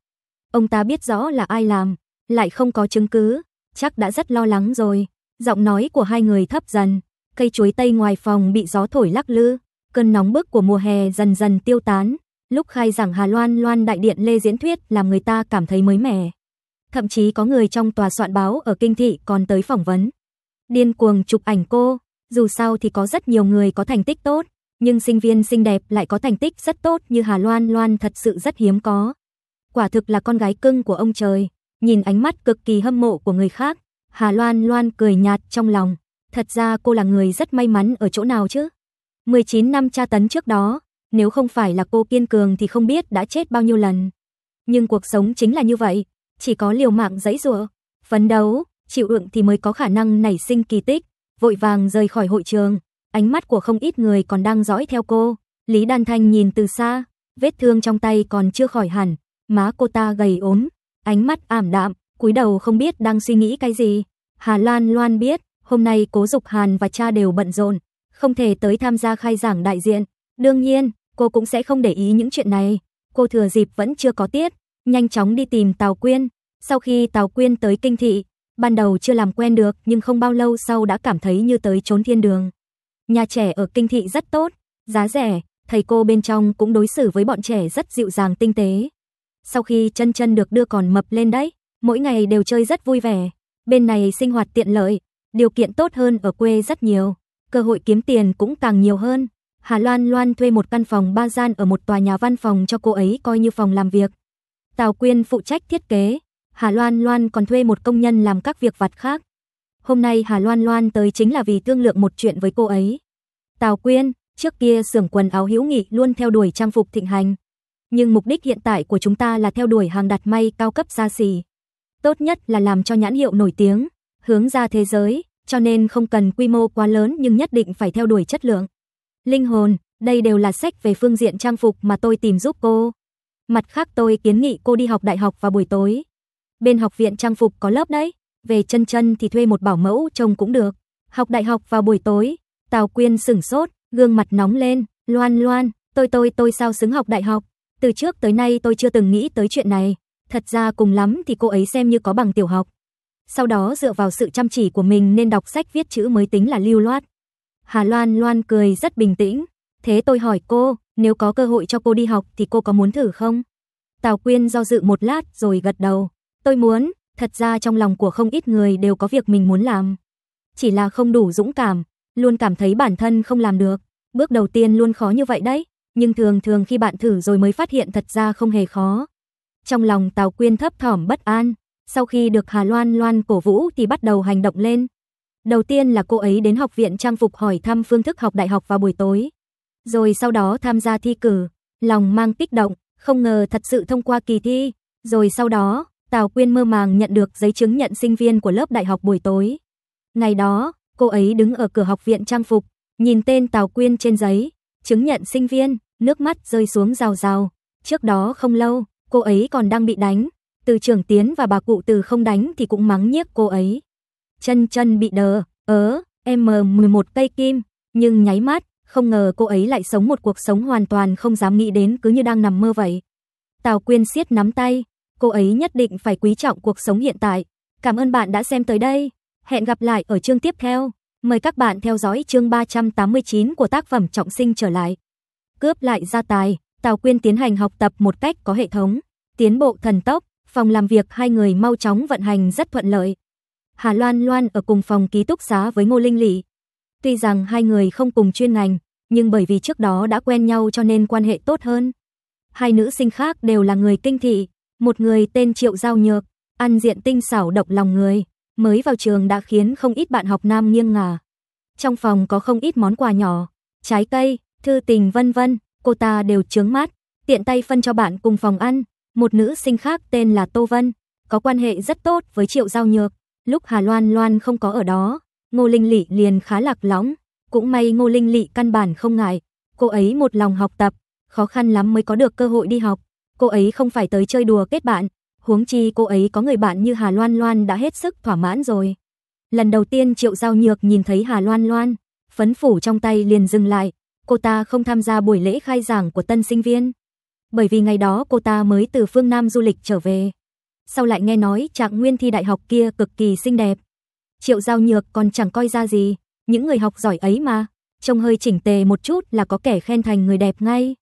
Ông ta biết rõ là ai làm, lại không có chứng cứ, chắc đã rất lo lắng rồi. Giọng nói của hai người thấp dần, cây chuối tây ngoài phòng bị gió thổi lắc lư, cơn nóng bức của mùa hè dần dần tiêu tán. Lúc khai giảng Hà Loan Loan đại điện Lê Diễn Thuyết làm người ta cảm thấy mới mẻ. Thậm chí có người trong tòa soạn báo ở kinh thị còn tới phỏng vấn. Điên cuồng chụp ảnh cô, dù sao thì có rất nhiều người có thành tích tốt, nhưng sinh viên xinh đẹp lại có thành tích rất tốt như Hà Loan Loan thật sự rất hiếm có. Quả thực là con gái cưng của ông trời, nhìn ánh mắt cực kỳ hâm mộ của người khác, Hà Loan Loan cười nhạt trong lòng, thật ra cô là người rất may mắn ở chỗ nào chứ. 19 năm tra tấn trước đó, nếu không phải là cô kiên cường thì không biết đã chết bao nhiêu lần. Nhưng cuộc sống chính là như vậy, chỉ có liều mạng dãy rùa phấn đấu, chịu đựng thì mới có khả năng nảy sinh kỳ tích vội vàng rời khỏi hội trường, ánh mắt của không ít người còn đang dõi theo cô. Lý Đan Thanh nhìn từ xa, vết thương trong tay còn chưa khỏi hẳn, má cô ta gầy ốm, ánh mắt ảm đạm, cúi đầu không biết đang suy nghĩ cái gì. Hà Lan Loan biết, hôm nay Cố Dục Hàn và cha đều bận rộn, không thể tới tham gia khai giảng đại diện. Đương nhiên, cô cũng sẽ không để ý những chuyện này. Cô thừa dịp vẫn chưa có tiết, nhanh chóng đi tìm Tào Quyên. Sau khi Tào Quyên tới kinh thị, Ban đầu chưa làm quen được nhưng không bao lâu sau đã cảm thấy như tới trốn thiên đường. Nhà trẻ ở kinh thị rất tốt, giá rẻ, thầy cô bên trong cũng đối xử với bọn trẻ rất dịu dàng tinh tế. Sau khi chân chân được đưa còn mập lên đấy, mỗi ngày đều chơi rất vui vẻ. Bên này sinh hoạt tiện lợi, điều kiện tốt hơn ở quê rất nhiều, cơ hội kiếm tiền cũng càng nhiều hơn. Hà Loan Loan thuê một căn phòng ba gian ở một tòa nhà văn phòng cho cô ấy coi như phòng làm việc. Tào Quyên phụ trách thiết kế, Hà Loan Loan còn thuê một công nhân làm các việc vặt khác. Hôm nay Hà Loan Loan tới chính là vì tương lượng một chuyện với cô ấy. Tào Quyên, trước kia xưởng quần áo hữu nghị luôn theo đuổi trang phục thịnh hành. Nhưng mục đích hiện tại của chúng ta là theo đuổi hàng đặt may cao cấp xa xỉ. Tốt nhất là làm cho nhãn hiệu nổi tiếng, hướng ra thế giới, cho nên không cần quy mô quá lớn nhưng nhất định phải theo đuổi chất lượng. Linh hồn, đây đều là sách về phương diện trang phục mà tôi tìm giúp cô. Mặt khác tôi kiến nghị cô đi học đại học vào buổi tối bên học viện trang phục có lớp đấy. Về chân chân thì thuê một bảo mẫu trông cũng được. Học đại học vào buổi tối, Tào Quyên sửng sốt, gương mặt nóng lên, "Loan Loan, tôi tôi tôi sao xứng học đại học? Từ trước tới nay tôi chưa từng nghĩ tới chuyện này." Thật ra cùng lắm thì cô ấy xem như có bằng tiểu học. Sau đó dựa vào sự chăm chỉ của mình nên đọc sách viết chữ mới tính là lưu loát. Hà Loan Loan cười rất bình tĩnh, "Thế tôi hỏi cô, nếu có cơ hội cho cô đi học thì cô có muốn thử không?" Tào Quyên do dự một lát rồi gật đầu. Tôi muốn, thật ra trong lòng của không ít người đều có việc mình muốn làm. Chỉ là không đủ dũng cảm, luôn cảm thấy bản thân không làm được. Bước đầu tiên luôn khó như vậy đấy, nhưng thường thường khi bạn thử rồi mới phát hiện thật ra không hề khó. Trong lòng Tào Quyên thấp thỏm bất an, sau khi được Hà Loan Loan cổ vũ thì bắt đầu hành động lên. Đầu tiên là cô ấy đến học viện trang phục hỏi thăm phương thức học đại học vào buổi tối. Rồi sau đó tham gia thi cử, lòng mang kích động, không ngờ thật sự thông qua kỳ thi. Rồi sau đó, Tào Quyên mơ màng nhận được giấy chứng nhận sinh viên của lớp đại học buổi tối. Ngày đó, cô ấy đứng ở cửa học viện trang phục, nhìn tên Tào Quyên trên giấy, chứng nhận sinh viên, nước mắt rơi xuống rào rào. Trước đó không lâu, cô ấy còn đang bị đánh, từ trưởng tiến và bà cụ từ không đánh thì cũng mắng nhiếc cô ấy. Chân chân bị đờ, ớ, M11 cây kim, nhưng nháy mắt, không ngờ cô ấy lại sống một cuộc sống hoàn toàn không dám nghĩ đến cứ như đang nằm mơ vậy. Tào Quyên siết nắm tay, cô ấy nhất định phải quý trọng cuộc sống hiện tại. Cảm ơn bạn đã xem tới đây. Hẹn gặp lại ở chương tiếp theo. Mời các bạn theo dõi chương 389 của tác phẩm Trọng sinh trở lại. Cướp lại gia tài, Tào Quyên tiến hành học tập một cách có hệ thống, tiến bộ thần tốc, phòng làm việc hai người mau chóng vận hành rất thuận lợi. Hà Loan Loan ở cùng phòng ký túc xá với Ngô Linh Lị. Tuy rằng hai người không cùng chuyên ngành, nhưng bởi vì trước đó đã quen nhau cho nên quan hệ tốt hơn. Hai nữ sinh khác đều là người kinh thị, một người tên Triệu Giao Nhược, ăn diện tinh xảo độc lòng người, mới vào trường đã khiến không ít bạn học nam nghiêng ngả. Trong phòng có không ít món quà nhỏ, trái cây, thư tình vân vân, cô ta đều chướng mắt, tiện tay phân cho bạn cùng phòng ăn. Một nữ sinh khác tên là Tô Vân, có quan hệ rất tốt với Triệu Giao Nhược. Lúc Hà Loan Loan không có ở đó, Ngô Linh Lị liền khá lạc lõng. Cũng may Ngô Linh Lị căn bản không ngại, cô ấy một lòng học tập, khó khăn lắm mới có được cơ hội đi học cô ấy không phải tới chơi đùa kết bạn, huống chi cô ấy có người bạn như Hà Loan Loan đã hết sức thỏa mãn rồi. Lần đầu tiên Triệu Giao Nhược nhìn thấy Hà Loan Loan, phấn phủ trong tay liền dừng lại, cô ta không tham gia buổi lễ khai giảng của tân sinh viên. Bởi vì ngày đó cô ta mới từ phương Nam du lịch trở về. Sau lại nghe nói trạng nguyên thi đại học kia cực kỳ xinh đẹp. Triệu Giao Nhược còn chẳng coi ra gì, những người học giỏi ấy mà, trông hơi chỉnh tề một chút là có kẻ khen thành người đẹp ngay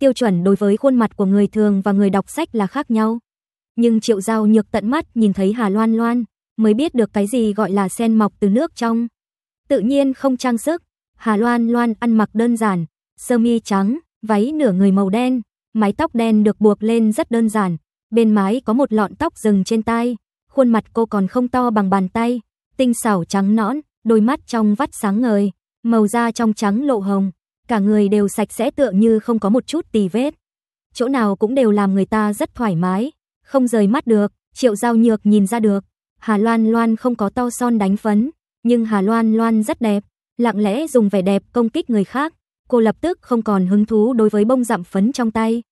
tiêu chuẩn đối với khuôn mặt của người thường và người đọc sách là khác nhau. Nhưng Triệu Giao nhược tận mắt nhìn thấy Hà Loan Loan, mới biết được cái gì gọi là sen mọc từ nước trong. Tự nhiên không trang sức, Hà Loan Loan ăn mặc đơn giản, sơ mi trắng, váy nửa người màu đen, mái tóc đen được buộc lên rất đơn giản, bên mái có một lọn tóc rừng trên tai, khuôn mặt cô còn không to bằng bàn tay, tinh xảo trắng nõn, đôi mắt trong vắt sáng ngời, màu da trong trắng lộ hồng, cả người đều sạch sẽ tựa như không có một chút tì vết. Chỗ nào cũng đều làm người ta rất thoải mái, không rời mắt được, Triệu Giao Nhược nhìn ra được. Hà Loan Loan không có to son đánh phấn, nhưng Hà Loan Loan rất đẹp, lặng lẽ dùng vẻ đẹp công kích người khác. Cô lập tức không còn hứng thú đối với bông dặm phấn trong tay.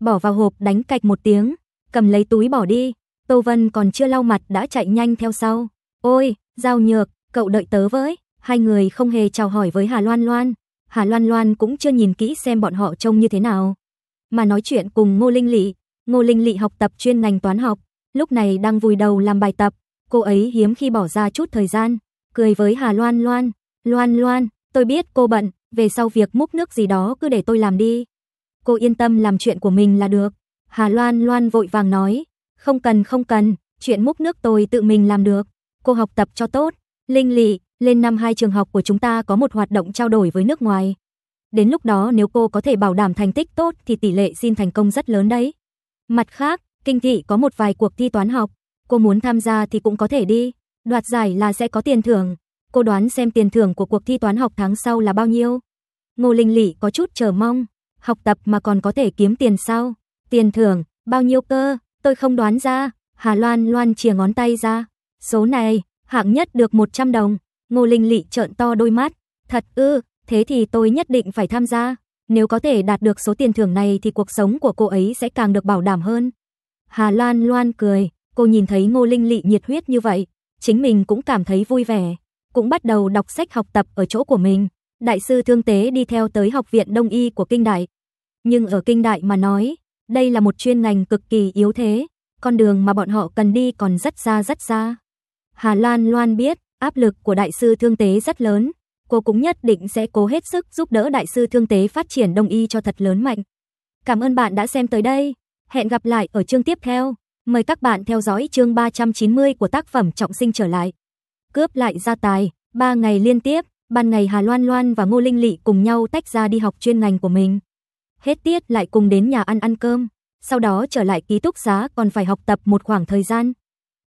Bỏ vào hộp đánh cạch một tiếng, cầm lấy túi bỏ đi. Tô Vân còn chưa lau mặt đã chạy nhanh theo sau. Ôi, Giao Nhược, cậu đợi tớ với. Hai người không hề chào hỏi với Hà Loan Loan, Hà Loan Loan cũng chưa nhìn kỹ xem bọn họ trông như thế nào. Mà nói chuyện cùng Ngô Linh Lị, Ngô Linh Lị học tập chuyên ngành toán học, lúc này đang vùi đầu làm bài tập, cô ấy hiếm khi bỏ ra chút thời gian, cười với Hà Loan Loan, "Loan Loan, tôi biết cô bận, về sau việc múc nước gì đó cứ để tôi làm đi. Cô yên tâm làm chuyện của mình là được." Hà Loan Loan vội vàng nói, "Không cần không cần, chuyện múc nước tôi tự mình làm được, cô học tập cho tốt." Linh Lị, lên năm hai trường học của chúng ta có một hoạt động trao đổi với nước ngoài. Đến lúc đó nếu cô có thể bảo đảm thành tích tốt thì tỷ lệ xin thành công rất lớn đấy. Mặt khác, kinh thị có một vài cuộc thi toán học, cô muốn tham gia thì cũng có thể đi, đoạt giải là sẽ có tiền thưởng. Cô đoán xem tiền thưởng của cuộc thi toán học tháng sau là bao nhiêu? Ngô Linh Lị có chút chờ mong, học tập mà còn có thể kiếm tiền sau. Tiền thưởng, bao nhiêu cơ? Tôi không đoán ra. Hà Loan Loan chìa ngón tay ra. Số này, hạng nhất được 100 đồng, Ngô Linh Lị trợn to đôi mắt, thật ư, thế thì tôi nhất định phải tham gia. Nếu có thể đạt được số tiền thưởng này thì cuộc sống của cô ấy sẽ càng được bảo đảm hơn. Hà Loan Loan cười, cô nhìn thấy Ngô Linh Lị nhiệt huyết như vậy, chính mình cũng cảm thấy vui vẻ, cũng bắt đầu đọc sách học tập ở chỗ của mình. Đại sư Thương Tế đi theo tới học viện Đông y của Kinh Đại. Nhưng ở Kinh Đại mà nói, đây là một chuyên ngành cực kỳ yếu thế, con đường mà bọn họ cần đi còn rất xa rất xa. Hà Lan Loan biết, Áp lực của đại sư Thương Tế rất lớn, cô cũng nhất định sẽ cố hết sức giúp đỡ đại sư Thương Tế phát triển đông y cho thật lớn mạnh. Cảm ơn bạn đã xem tới đây, hẹn gặp lại ở chương tiếp theo. Mời các bạn theo dõi chương 390 của tác phẩm Trọng sinh trở lại. Cướp lại gia tài, 3 ngày liên tiếp, ban ngày Hà Loan Loan và Ngô Linh Lị cùng nhau tách ra đi học chuyên ngành của mình. Hết tiết lại cùng đến nhà ăn ăn cơm, sau đó trở lại ký túc xá còn phải học tập một khoảng thời gian.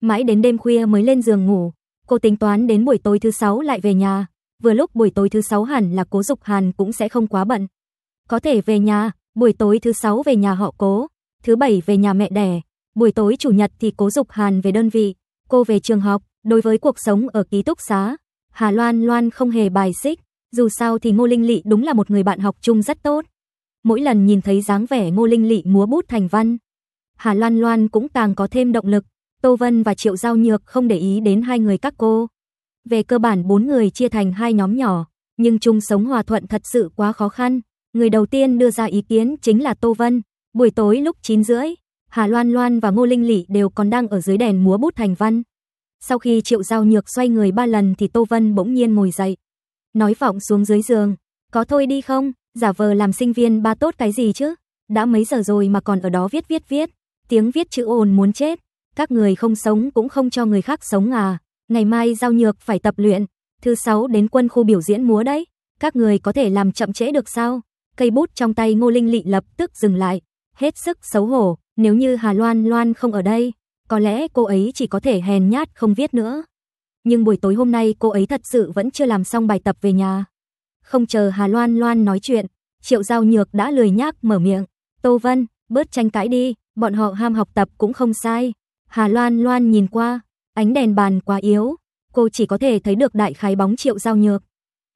Mãi đến đêm khuya mới lên giường ngủ. Cô tính toán đến buổi tối thứ sáu lại về nhà, vừa lúc buổi tối thứ sáu hẳn là Cố Dục Hàn cũng sẽ không quá bận. Có thể về nhà, buổi tối thứ sáu về nhà họ Cố, thứ bảy về nhà mẹ đẻ, buổi tối chủ nhật thì Cố Dục Hàn về đơn vị, cô về trường học, đối với cuộc sống ở ký túc xá, Hà Loan Loan không hề bài xích, dù sao thì Ngô Linh lị đúng là một người bạn học chung rất tốt. Mỗi lần nhìn thấy dáng vẻ Ngô Linh lị múa bút thành văn, Hà Loan Loan cũng càng có thêm động lực, Tô Vân và Triệu Giao Nhược không để ý đến hai người các cô. Về cơ bản bốn người chia thành hai nhóm nhỏ, nhưng chung sống hòa thuận thật sự quá khó khăn. Người đầu tiên đưa ra ý kiến chính là Tô Vân. Buổi tối lúc 9 rưỡi, Hà Loan Loan và Ngô Linh Lị đều còn đang ở dưới đèn múa bút thành văn. Sau khi Triệu Giao Nhược xoay người ba lần thì Tô Vân bỗng nhiên ngồi dậy. Nói vọng xuống dưới giường. Có thôi đi không, giả vờ làm sinh viên ba tốt cái gì chứ. Đã mấy giờ rồi mà còn ở đó viết viết viết. Tiếng viết chữ ồn muốn chết các người không sống cũng không cho người khác sống à, ngày mai giao nhược phải tập luyện, thứ sáu đến quân khu biểu diễn múa đấy, các người có thể làm chậm trễ được sao? Cây bút trong tay Ngô Linh Lị lập tức dừng lại, hết sức xấu hổ, nếu như Hà Loan Loan không ở đây, có lẽ cô ấy chỉ có thể hèn nhát không viết nữa. Nhưng buổi tối hôm nay cô ấy thật sự vẫn chưa làm xong bài tập về nhà. Không chờ Hà Loan Loan nói chuyện, Triệu Giao Nhược đã lười nhác mở miệng. Tô Vân, bớt tranh cãi đi, bọn họ ham học tập cũng không sai, Hà Loan Loan nhìn qua, ánh đèn bàn quá yếu, cô chỉ có thể thấy được đại khái bóng Triệu Giao Nhược.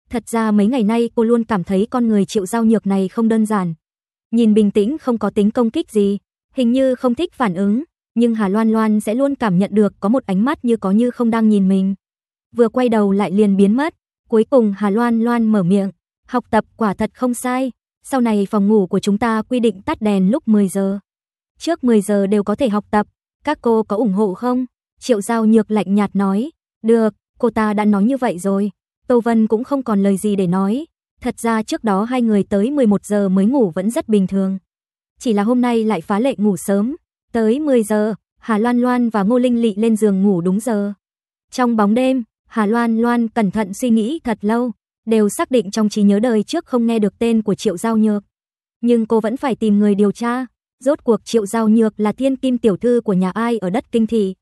Thật ra mấy ngày nay cô luôn cảm thấy con người Triệu Giao Nhược này không đơn giản. Nhìn bình tĩnh không có tính công kích gì, hình như không thích phản ứng, nhưng Hà Loan Loan sẽ luôn cảm nhận được có một ánh mắt như có như không đang nhìn mình. Vừa quay đầu lại liền biến mất, cuối cùng Hà Loan Loan mở miệng, học tập quả thật không sai, sau này phòng ngủ của chúng ta quy định tắt đèn lúc 10 giờ. Trước 10 giờ đều có thể học tập, các cô có ủng hộ không? Triệu Giao Nhược lạnh nhạt nói. Được, cô ta đã nói như vậy rồi. Tô Vân cũng không còn lời gì để nói. Thật ra trước đó hai người tới 11 giờ mới ngủ vẫn rất bình thường. Chỉ là hôm nay lại phá lệ ngủ sớm. Tới 10 giờ, Hà Loan Loan và Ngô Linh Lị lên giường ngủ đúng giờ. Trong bóng đêm, Hà Loan Loan cẩn thận suy nghĩ thật lâu, đều xác định trong trí nhớ đời trước không nghe được tên của Triệu Giao Nhược. Nhưng cô vẫn phải tìm người điều tra, rốt cuộc Triệu Giao Nhược là thiên kim tiểu thư của nhà ai ở đất kinh thị.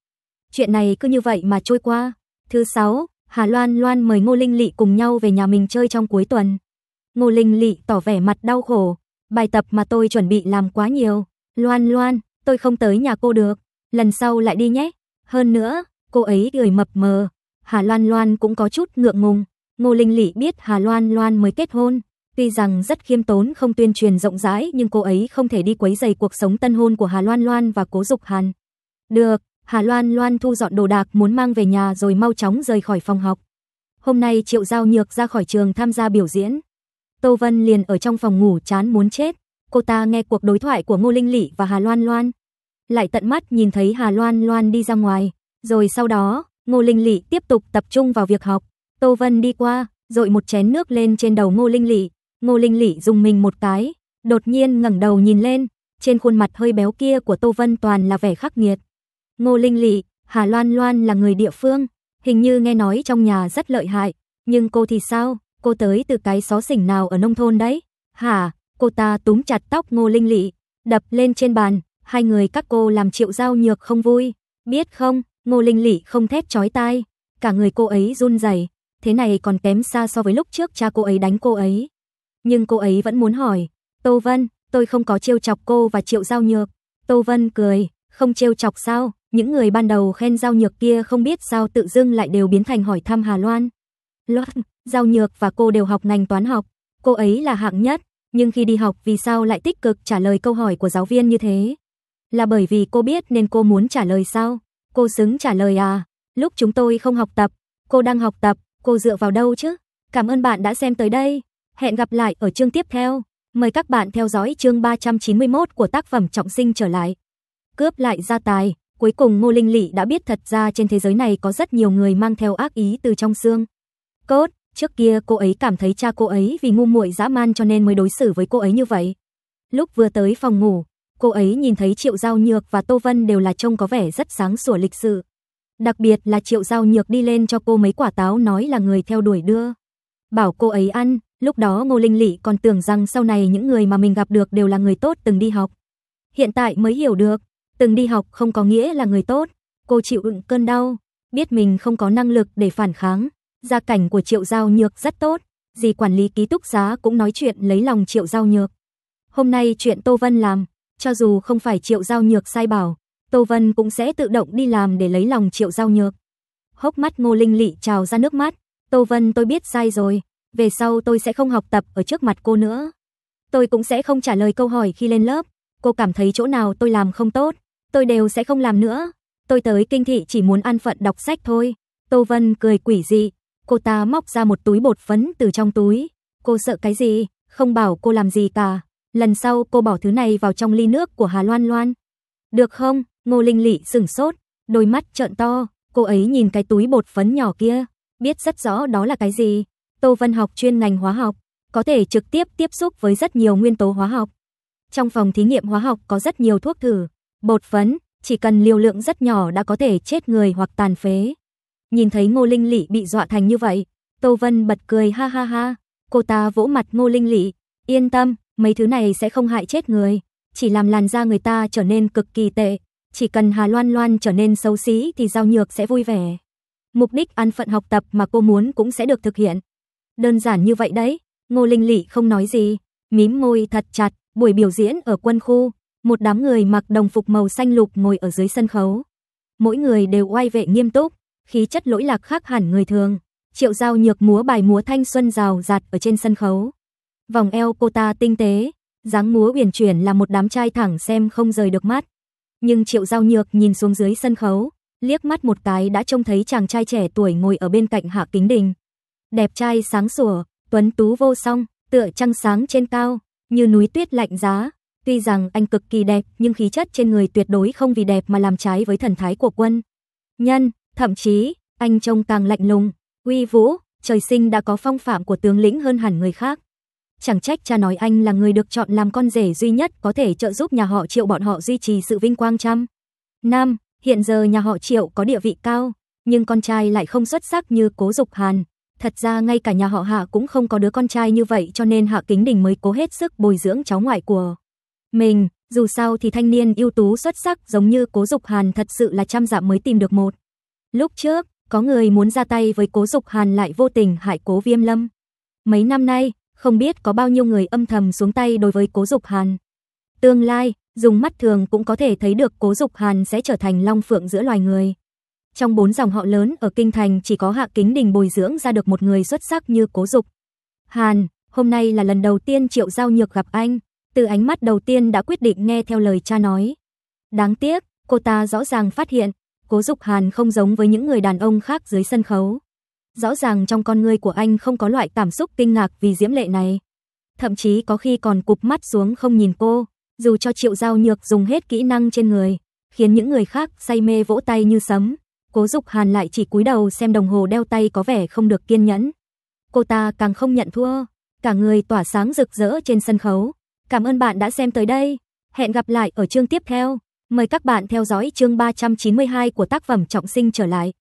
Chuyện này cứ như vậy mà trôi qua. Thứ sáu, Hà Loan Loan mời Ngô Linh Lị cùng nhau về nhà mình chơi trong cuối tuần. Ngô Linh Lị tỏ vẻ mặt đau khổ, bài tập mà tôi chuẩn bị làm quá nhiều. Loan Loan, tôi không tới nhà cô được, lần sau lại đi nhé. Hơn nữa, cô ấy gửi mập mờ. Hà Loan Loan cũng có chút ngượng ngùng. Ngô Linh Lị biết Hà Loan Loan mới kết hôn, Tuy rằng rất khiêm tốn không tuyên truyền rộng rãi nhưng cô ấy không thể đi quấy rầy cuộc sống tân hôn của Hà Loan Loan và Cố Dục Hàn. Được, Hà Loan Loan thu dọn đồ đạc muốn mang về nhà rồi mau chóng rời khỏi phòng học. Hôm nay Triệu Giao Nhược ra khỏi trường tham gia biểu diễn. Tô Vân liền ở trong phòng ngủ chán muốn chết. Cô ta nghe cuộc đối thoại của Ngô Linh Lị và Hà Loan Loan. Lại tận mắt nhìn thấy Hà Loan Loan đi ra ngoài. Rồi sau đó, Ngô Linh Lị tiếp tục tập trung vào việc học. Tô Vân đi qua, rồi một chén nước lên trên đầu Ngô Linh Lị. Ngô Linh Lỉ dùng mình một cái, đột nhiên ngẩng đầu nhìn lên, trên khuôn mặt hơi béo kia của Tô Vân Toàn là vẻ khắc nghiệt. Ngô Linh Lỉ, Hà Loan Loan là người địa phương, hình như nghe nói trong nhà rất lợi hại, nhưng cô thì sao, cô tới từ cái xó xỉnh nào ở nông thôn đấy? Hả? Cô ta túm chặt tóc Ngô Linh Lị, đập lên trên bàn, hai người các cô làm Triệu Giao Nhược không vui, biết không? Ngô Linh Lị không thét chói tai, cả người cô ấy run rẩy, thế này còn kém xa so với lúc trước cha cô ấy đánh cô ấy nhưng cô ấy vẫn muốn hỏi, "Tô Vân, tôi không có trêu chọc cô và Triệu Giao Nhược." Tô Vân cười, "Không trêu chọc sao? Những người ban đầu khen Giao Nhược kia không biết sao tự dưng lại đều biến thành hỏi thăm Hà Loan." Loan, Giao Nhược và cô đều học ngành toán học, cô ấy là hạng nhất, nhưng khi đi học vì sao lại tích cực trả lời câu hỏi của giáo viên như thế? Là bởi vì cô biết nên cô muốn trả lời sao? Cô xứng trả lời à? Lúc chúng tôi không học tập, cô đang học tập, cô dựa vào đâu chứ? Cảm ơn bạn đã xem tới đây. Hẹn gặp lại ở chương tiếp theo. Mời các bạn theo dõi chương 391 của tác phẩm Trọng sinh trở lại. Cướp lại gia tài. Cuối cùng Ngô Linh Lị đã biết thật ra trên thế giới này có rất nhiều người mang theo ác ý từ trong xương. Cốt, trước kia cô ấy cảm thấy cha cô ấy vì ngu muội dã man cho nên mới đối xử với cô ấy như vậy. Lúc vừa tới phòng ngủ, cô ấy nhìn thấy Triệu Giao Nhược và Tô Vân đều là trông có vẻ rất sáng sủa lịch sự. Đặc biệt là Triệu Giao Nhược đi lên cho cô mấy quả táo nói là người theo đuổi đưa. Bảo cô ấy ăn, Lúc đó Ngô Linh Lị còn tưởng rằng sau này những người mà mình gặp được đều là người tốt từng đi học. Hiện tại mới hiểu được, từng đi học không có nghĩa là người tốt. Cô chịu đựng cơn đau, biết mình không có năng lực để phản kháng. Gia cảnh của Triệu Giao Nhược rất tốt, dì quản lý ký túc xá cũng nói chuyện lấy lòng Triệu Giao Nhược. Hôm nay chuyện Tô Vân làm, cho dù không phải Triệu Giao Nhược sai bảo, Tô Vân cũng sẽ tự động đi làm để lấy lòng Triệu Giao Nhược. Hốc mắt Ngô Linh Lị trào ra nước mắt, Tô Vân tôi biết sai rồi, về sau tôi sẽ không học tập ở trước mặt cô nữa. Tôi cũng sẽ không trả lời câu hỏi khi lên lớp, cô cảm thấy chỗ nào tôi làm không tốt, tôi đều sẽ không làm nữa. Tôi tới kinh thị chỉ muốn ăn phận đọc sách thôi. Tô Vân cười quỷ dị, cô ta móc ra một túi bột phấn từ trong túi. Cô sợ cái gì, không bảo cô làm gì cả. Lần sau cô bỏ thứ này vào trong ly nước của Hà Loan Loan. Được không? Ngô Linh Lị sửng sốt, đôi mắt trợn to, cô ấy nhìn cái túi bột phấn nhỏ kia, biết rất rõ đó là cái gì. Tô Văn học chuyên ngành hóa học, có thể trực tiếp tiếp xúc với rất nhiều nguyên tố hóa học. Trong phòng thí nghiệm hóa học có rất nhiều thuốc thử, bột phấn, chỉ cần liều lượng rất nhỏ đã có thể chết người hoặc tàn phế. Nhìn thấy Ngô Linh Lị bị dọa thành như vậy, Tô Vân bật cười ha ha ha, cô ta vỗ mặt Ngô Linh Lị, yên tâm, mấy thứ này sẽ không hại chết người, chỉ làm làn da người ta trở nên cực kỳ tệ, chỉ cần Hà Loan Loan trở nên xấu xí thì Giao Nhược sẽ vui vẻ. Mục đích ăn phận học tập mà cô muốn cũng sẽ được thực hiện. Đơn giản như vậy đấy, Ngô Linh Lị không nói gì, mím môi thật chặt, buổi biểu diễn ở quân khu, một đám người mặc đồng phục màu xanh lục ngồi ở dưới sân khấu. Mỗi người đều oai vệ nghiêm túc, khí chất lỗi lạc khác hẳn người thường. Triệu Giao nhược múa bài múa thanh xuân rào rạt ở trên sân khấu. Vòng eo cô ta tinh tế, dáng múa uyển chuyển là một đám trai thẳng xem không rời được mắt. Nhưng Triệu Giao nhược nhìn xuống dưới sân khấu, liếc mắt một cái đã trông thấy chàng trai trẻ tuổi ngồi ở bên cạnh Hạ Kính Đình đẹp trai sáng sủa, tuấn tú vô song, tựa trăng sáng trên cao, như núi tuyết lạnh giá. Tuy rằng anh cực kỳ đẹp, nhưng khí chất trên người tuyệt đối không vì đẹp mà làm trái với thần thái của quân. Nhân, thậm chí, anh trông càng lạnh lùng, uy vũ, trời sinh đã có phong phạm của tướng lĩnh hơn hẳn người khác. Chẳng trách cha nói anh là người được chọn làm con rể duy nhất có thể trợ giúp nhà họ Triệu bọn họ duy trì sự vinh quang trăm. Nam, hiện giờ nhà họ Triệu có địa vị cao, nhưng con trai lại không xuất sắc như Cố Dục Hàn, Thật ra ngay cả nhà họ Hạ cũng không có đứa con trai như vậy cho nên Hạ Kính Đình mới cố hết sức bồi dưỡng cháu ngoại của mình. Dù sao thì thanh niên ưu tú xuất sắc giống như Cố Dục Hàn thật sự là trăm dặm mới tìm được một. Lúc trước, có người muốn ra tay với Cố Dục Hàn lại vô tình hại Cố Viêm Lâm. Mấy năm nay, không biết có bao nhiêu người âm thầm xuống tay đối với Cố Dục Hàn. Tương lai, dùng mắt thường cũng có thể thấy được Cố Dục Hàn sẽ trở thành long phượng giữa loài người. Trong bốn dòng họ lớn ở Kinh Thành chỉ có Hạ Kính Đình bồi dưỡng ra được một người xuất sắc như Cố Dục. Hàn, hôm nay là lần đầu tiên Triệu Giao Nhược gặp anh, từ ánh mắt đầu tiên đã quyết định nghe theo lời cha nói. Đáng tiếc, cô ta rõ ràng phát hiện, Cố Dục Hàn không giống với những người đàn ông khác dưới sân khấu. Rõ ràng trong con người của anh không có loại cảm xúc kinh ngạc vì diễm lệ này. Thậm chí có khi còn cụp mắt xuống không nhìn cô, dù cho Triệu Giao Nhược dùng hết kỹ năng trên người, khiến những người khác say mê vỗ tay như sấm. Cố Dục Hàn lại chỉ cúi đầu xem đồng hồ đeo tay có vẻ không được kiên nhẫn. Cô ta càng không nhận thua, cả người tỏa sáng rực rỡ trên sân khấu. Cảm ơn bạn đã xem tới đây, hẹn gặp lại ở chương tiếp theo. Mời các bạn theo dõi chương 392 của tác phẩm Trọng sinh trở lại.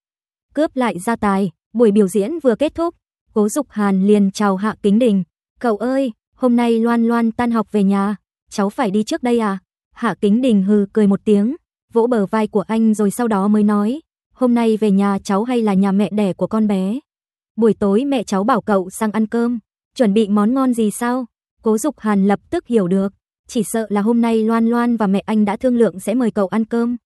Cướp lại gia tài, buổi biểu diễn vừa kết thúc, Cố Dục Hàn liền chào Hạ Kính Đình, "Cậu ơi, hôm nay Loan Loan tan học về nhà, cháu phải đi trước đây à?" Hạ Kính Đình hừ cười một tiếng, vỗ bờ vai của anh rồi sau đó mới nói, hôm nay về nhà cháu hay là nhà mẹ đẻ của con bé? Buổi tối mẹ cháu bảo cậu sang ăn cơm, chuẩn bị món ngon gì sao? Cố Dục Hàn lập tức hiểu được, chỉ sợ là hôm nay Loan Loan và mẹ anh đã thương lượng sẽ mời cậu ăn cơm.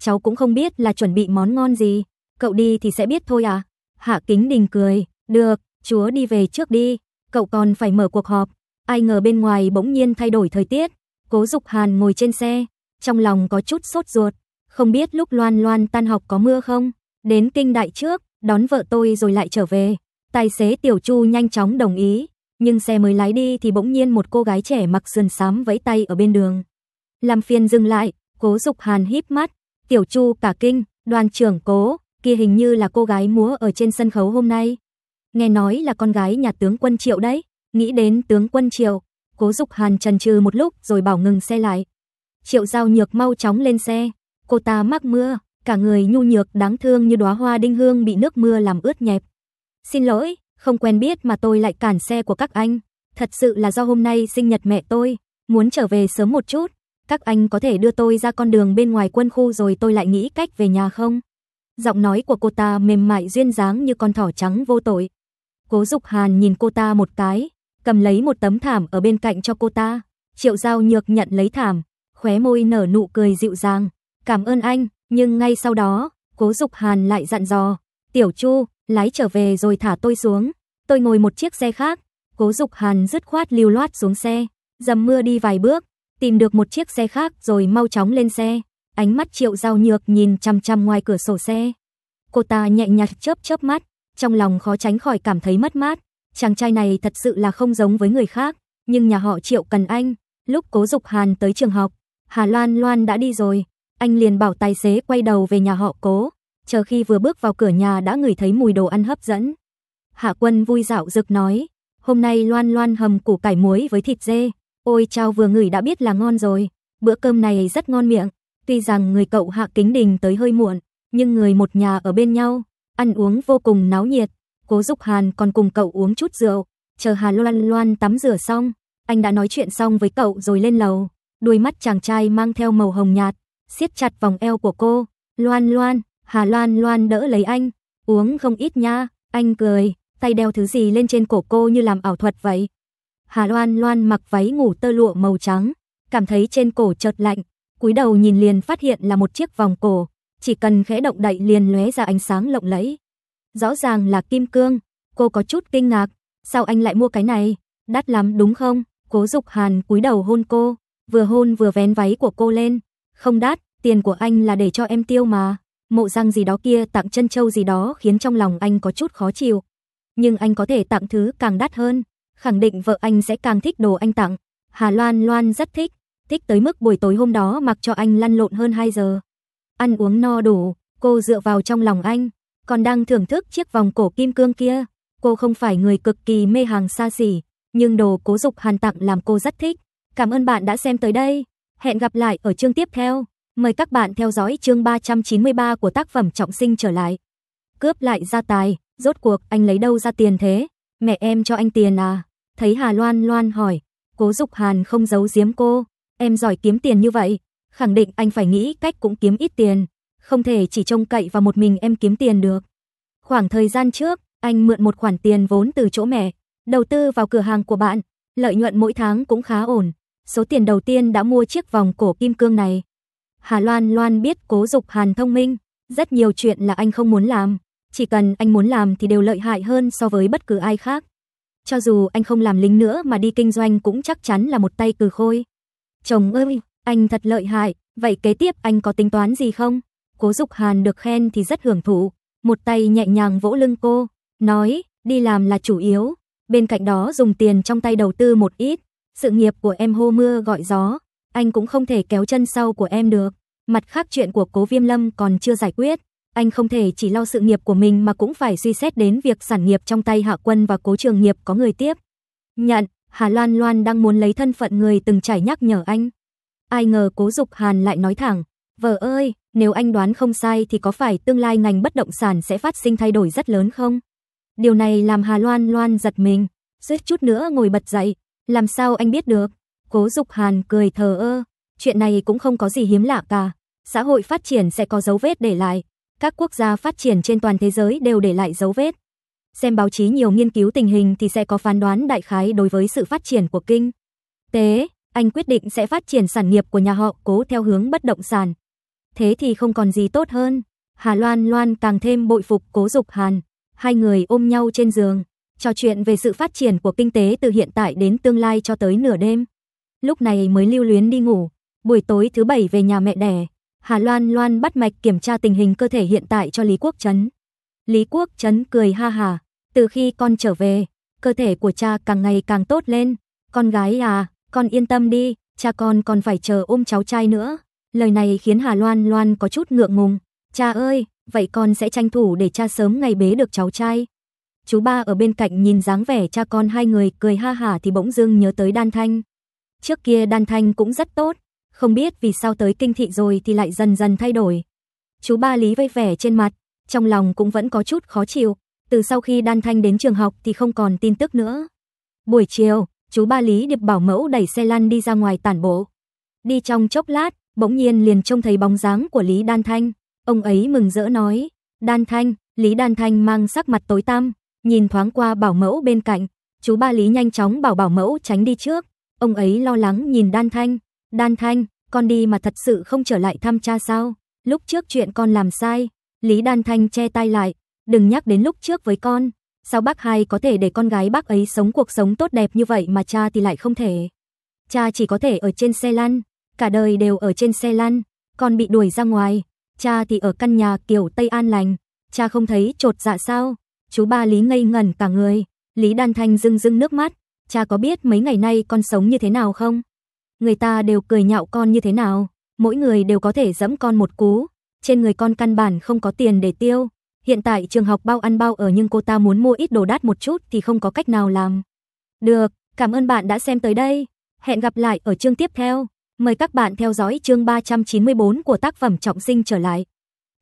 Cháu cũng không biết là chuẩn bị món ngon gì, cậu đi thì sẽ biết thôi à? Hạ Kính Đình cười, "Được, chúa đi về trước đi, cậu còn phải mở cuộc họp." Ai ngờ bên ngoài bỗng nhiên thay đổi thời tiết, Cố Dục Hàn ngồi trên xe, trong lòng có chút sốt ruột, không biết lúc Loan Loan tan học có mưa không? Đến kinh đại trước, đón vợ tôi rồi lại trở về. Tài xế Tiểu Chu nhanh chóng đồng ý, nhưng xe mới lái đi thì bỗng nhiên một cô gái trẻ mặc sườn xám vẫy tay ở bên đường. Làm phiền dừng lại, Cố Dục Hàn híp mắt, Tiểu Chu cả kinh, đoàn trưởng Cố, kia hình như là cô gái múa ở trên sân khấu hôm nay. Nghe nói là con gái nhà tướng quân Triệu đấy, nghĩ đến tướng quân Triệu, Cố Dục Hàn chần chừ một lúc rồi bảo ngừng xe lại. Triệu Giao Nhược mau chóng lên xe, cô ta mắc mưa, cả người nhu nhược đáng thương như đóa hoa đinh hương bị nước mưa làm ướt nhẹp. Xin lỗi, không quen biết mà tôi lại cản xe của các anh. Thật sự là do hôm nay sinh nhật mẹ tôi, muốn trở về sớm một chút. Các anh có thể đưa tôi ra con đường bên ngoài quân khu rồi tôi lại nghĩ cách về nhà không? Giọng nói của cô ta mềm mại duyên dáng như con thỏ trắng vô tội. Cố Dục Hàn nhìn cô ta một cái, cầm lấy một tấm thảm ở bên cạnh cho cô ta. Triệu Giao Nhược nhận lấy thảm, khóe môi nở nụ cười dịu dàng, cảm ơn anh, nhưng ngay sau đó, Cố Dục Hàn lại dặn dò, Tiểu Chu, lái trở về rồi thả tôi xuống, tôi ngồi một chiếc xe khác. Cố Dục Hàn dứt khoát lưu loát xuống xe, dầm mưa đi vài bước, tìm được một chiếc xe khác rồi mau chóng lên xe. Ánh mắt Triệu Giao Nhược nhìn chăm chăm ngoài cửa sổ xe. Cô ta nhẹ nhạt chớp chớp mắt, trong lòng khó tránh khỏi cảm thấy mất mát. Chàng trai này thật sự là không giống với người khác, nhưng nhà họ Triệu cần anh. Lúc Cố Dục Hàn tới trường học, Hà Loan Loan đã đi rồi, anh liền bảo tài xế quay đầu về nhà họ Cố, chờ khi vừa bước vào cửa nhà đã ngửi thấy mùi đồ ăn hấp dẫn. Hạ Quân vui dạo rực nói, "Hôm nay Loan Loan hầm củ cải muối với thịt dê, ôi chao vừa ngửi đã biết là ngon rồi, bữa cơm này rất ngon miệng." Tuy rằng người cậu Hạ Kính Đình tới hơi muộn, nhưng người một nhà ở bên nhau, ăn uống vô cùng náo nhiệt. Cố Dục Hàn còn cùng cậu uống chút rượu, chờ Hà Loan Loan tắm rửa xong, anh đã nói chuyện xong với cậu rồi lên lầu. Đôi mắt chàng trai mang theo màu hồng nhạt, siết chặt vòng eo của cô. Loan Loan, Hà Loan Loan đỡ lấy anh, uống không ít nha, anh cười, tay đeo thứ gì lên trên cổ cô như làm ảo thuật vậy. Hà Loan Loan mặc váy ngủ tơ lụa màu trắng, cảm thấy trên cổ chợt lạnh, cúi đầu nhìn liền phát hiện là một chiếc vòng cổ, chỉ cần khẽ động đậy liền lóe ra ánh sáng lộng lẫy. Rõ ràng là kim cương, cô có chút kinh ngạc, sao anh lại mua cái này, đắt lắm đúng không? Cố Dục Hàn cúi đầu hôn cô, vừa hôn vừa vén váy của cô lên. Không đắt, tiền của anh là để cho em tiêu mà. Mộ răng gì đó kia tặng chân châu gì đó khiến trong lòng anh có chút khó chịu. Nhưng anh có thể tặng thứ càng đắt hơn. Khẳng định vợ anh sẽ càng thích đồ anh tặng. Hà Loan Loan rất thích. Thích tới mức buổi tối hôm đó mặc cho anh lăn lộn hơn 2 giờ. Ăn uống no đủ, cô dựa vào trong lòng anh. Còn đang thưởng thức chiếc vòng cổ kim cương kia. Cô không phải người cực kỳ mê hàng xa xỉ. Nhưng đồ cố dục hàn tặng làm cô rất thích. Cảm ơn bạn đã xem tới đây. Hẹn gặp lại ở chương tiếp theo. Mời các bạn theo dõi chương 393 của tác phẩm Trọng sinh trở lại. Cướp lại gia tài, rốt cuộc anh lấy đâu ra tiền thế? Mẹ em cho anh tiền à? Thấy Hà Loan Loan hỏi, Cố Dục Hàn không giấu giếm cô, em giỏi kiếm tiền như vậy, khẳng định anh phải nghĩ cách cũng kiếm ít tiền, không thể chỉ trông cậy vào một mình em kiếm tiền được. Khoảng thời gian trước, anh mượn một khoản tiền vốn từ chỗ mẹ, đầu tư vào cửa hàng của bạn, lợi nhuận mỗi tháng cũng khá ổn, số tiền đầu tiên đã mua chiếc vòng cổ kim cương này. Hà Loan Loan biết Cố Dục Hàn thông minh, rất nhiều chuyện là anh không muốn làm, chỉ cần anh muốn làm thì đều lợi hại hơn so với bất cứ ai khác. Cho dù anh không làm lính nữa mà đi kinh doanh cũng chắc chắn là một tay cừ khôi. Chồng ơi, anh thật lợi hại, vậy kế tiếp anh có tính toán gì không? Cố Dục Hàn được khen thì rất hưởng thụ, một tay nhẹ nhàng vỗ lưng cô, nói, đi làm là chủ yếu, bên cạnh đó dùng tiền trong tay đầu tư một ít, sự nghiệp của em hô mưa gọi gió, anh cũng không thể kéo chân sau của em được. Mặt khác chuyện của Cố Viêm Lâm còn chưa giải quyết, anh không thể chỉ lo sự nghiệp của mình mà cũng phải suy xét đến việc sản nghiệp trong tay Hạ Quân và Cố Trường Nghiệp có người tiếp. Nhận, Hà Loan Loan đang muốn lấy thân phận người từng trải nhắc nhở anh. Ai ngờ Cố Dục Hàn lại nói thẳng, "Vợ ơi, nếu anh đoán không sai thì có phải tương lai ngành bất động sản sẽ phát sinh thay đổi rất lớn không?" Điều này làm Hà Loan Loan giật mình, suýt chút nữa ngồi bật dậy, làm sao anh biết được? Cố Dục Hàn cười thờ ơ, chuyện này cũng không có gì hiếm lạ cả, xã hội phát triển sẽ có dấu vết để lại, các quốc gia phát triển trên toàn thế giới đều để lại dấu vết. Xem báo chí nhiều nghiên cứu tình hình thì sẽ có phán đoán đại khái đối với sự phát triển của kinh tế, anh quyết định sẽ phát triển sản nghiệp của nhà họ Cố theo hướng bất động sản. Thế thì không còn gì tốt hơn. Hà Loan Loan càng thêm bội phục Cố Dục Hàn, hai người ôm nhau trên giường trò chuyện về sự phát triển của kinh tế từ hiện tại đến tương lai cho tới nửa đêm. Lúc này mới lưu luyến đi ngủ, buổi tối thứ bảy về nhà mẹ đẻ, Hà Loan Loan bắt mạch kiểm tra tình hình cơ thể hiện tại cho Lý Quốc Trấn. Lý Quốc Trấn cười ha hà, từ khi con trở về, cơ thể của cha càng ngày càng tốt lên, con gái à, con yên tâm đi, cha con còn phải chờ ôm cháu trai nữa. Lời này khiến Hà Loan Loan có chút ngượng ngùng, cha ơi, vậy con sẽ tranh thủ để cha sớm ngày bế được cháu trai chú ba ở bên cạnh nhìn dáng vẻ cha con hai người cười ha hả thì bỗng dưng nhớ tới Đan Thanh. Trước kia Đan Thanh cũng rất tốt, không biết vì sao tới kinh thị rồi thì lại dần dần thay đổi. Chú ba lý vây vẻ trên mặt, trong lòng cũng vẫn có chút khó chịu, từ sau khi Đan Thanh đến trường học thì không còn tin tức nữa. Buổi chiều, chú ba Lý Điệp bảo mẫu đẩy xe lăn đi ra ngoài tản bộ. Đi trong chốc lát, bỗng nhiên liền trông thấy bóng dáng của Lý Đan Thanh. Ông ấy mừng rỡ nói, Đan Thanh, Lý Đan Thanh mang sắc mặt tối tăm, Nhìn thoáng qua bảo mẫu bên cạnh, chú ba lý nhanh chóng bảo bảo mẫu tránh đi trước. Ông ấy lo lắng nhìn đan thanh. Đan thanh, con đi mà thật sự không trở lại thăm cha sao? Lúc trước chuyện con làm sai, Lý Đan Thanh che tay lại, đừng nhắc đến lúc trước với con. Sao bác hai có thể để con gái bác ấy sống cuộc sống tốt đẹp như vậy mà cha thì lại không thể? Cha chỉ có thể ở trên xe lăn, cả đời đều ở trên xe lăn, con bị đuổi ra ngoài, cha thì ở căn nhà kiểu Tây An lành, cha không thấy trột dạ sao? Chú ba Lý ngây ngẩn cả người, Lý Đan Thanh rưng rưng nước mắt, cha có biết mấy ngày nay con sống như thế nào không? Người ta đều cười nhạo con như thế nào, mỗi người đều có thể dẫm con một cú, trên người con căn bản không có tiền để tiêu. Hiện tại trường học bao ăn bao ở nhưng cô ta muốn mua ít đồ đắt một chút thì không có cách nào làm. Được, cảm ơn bạn đã xem tới đây. Hẹn gặp lại ở chương tiếp theo. Mời các bạn theo dõi chương 394 của tác phẩm Trọng sinh trở lại.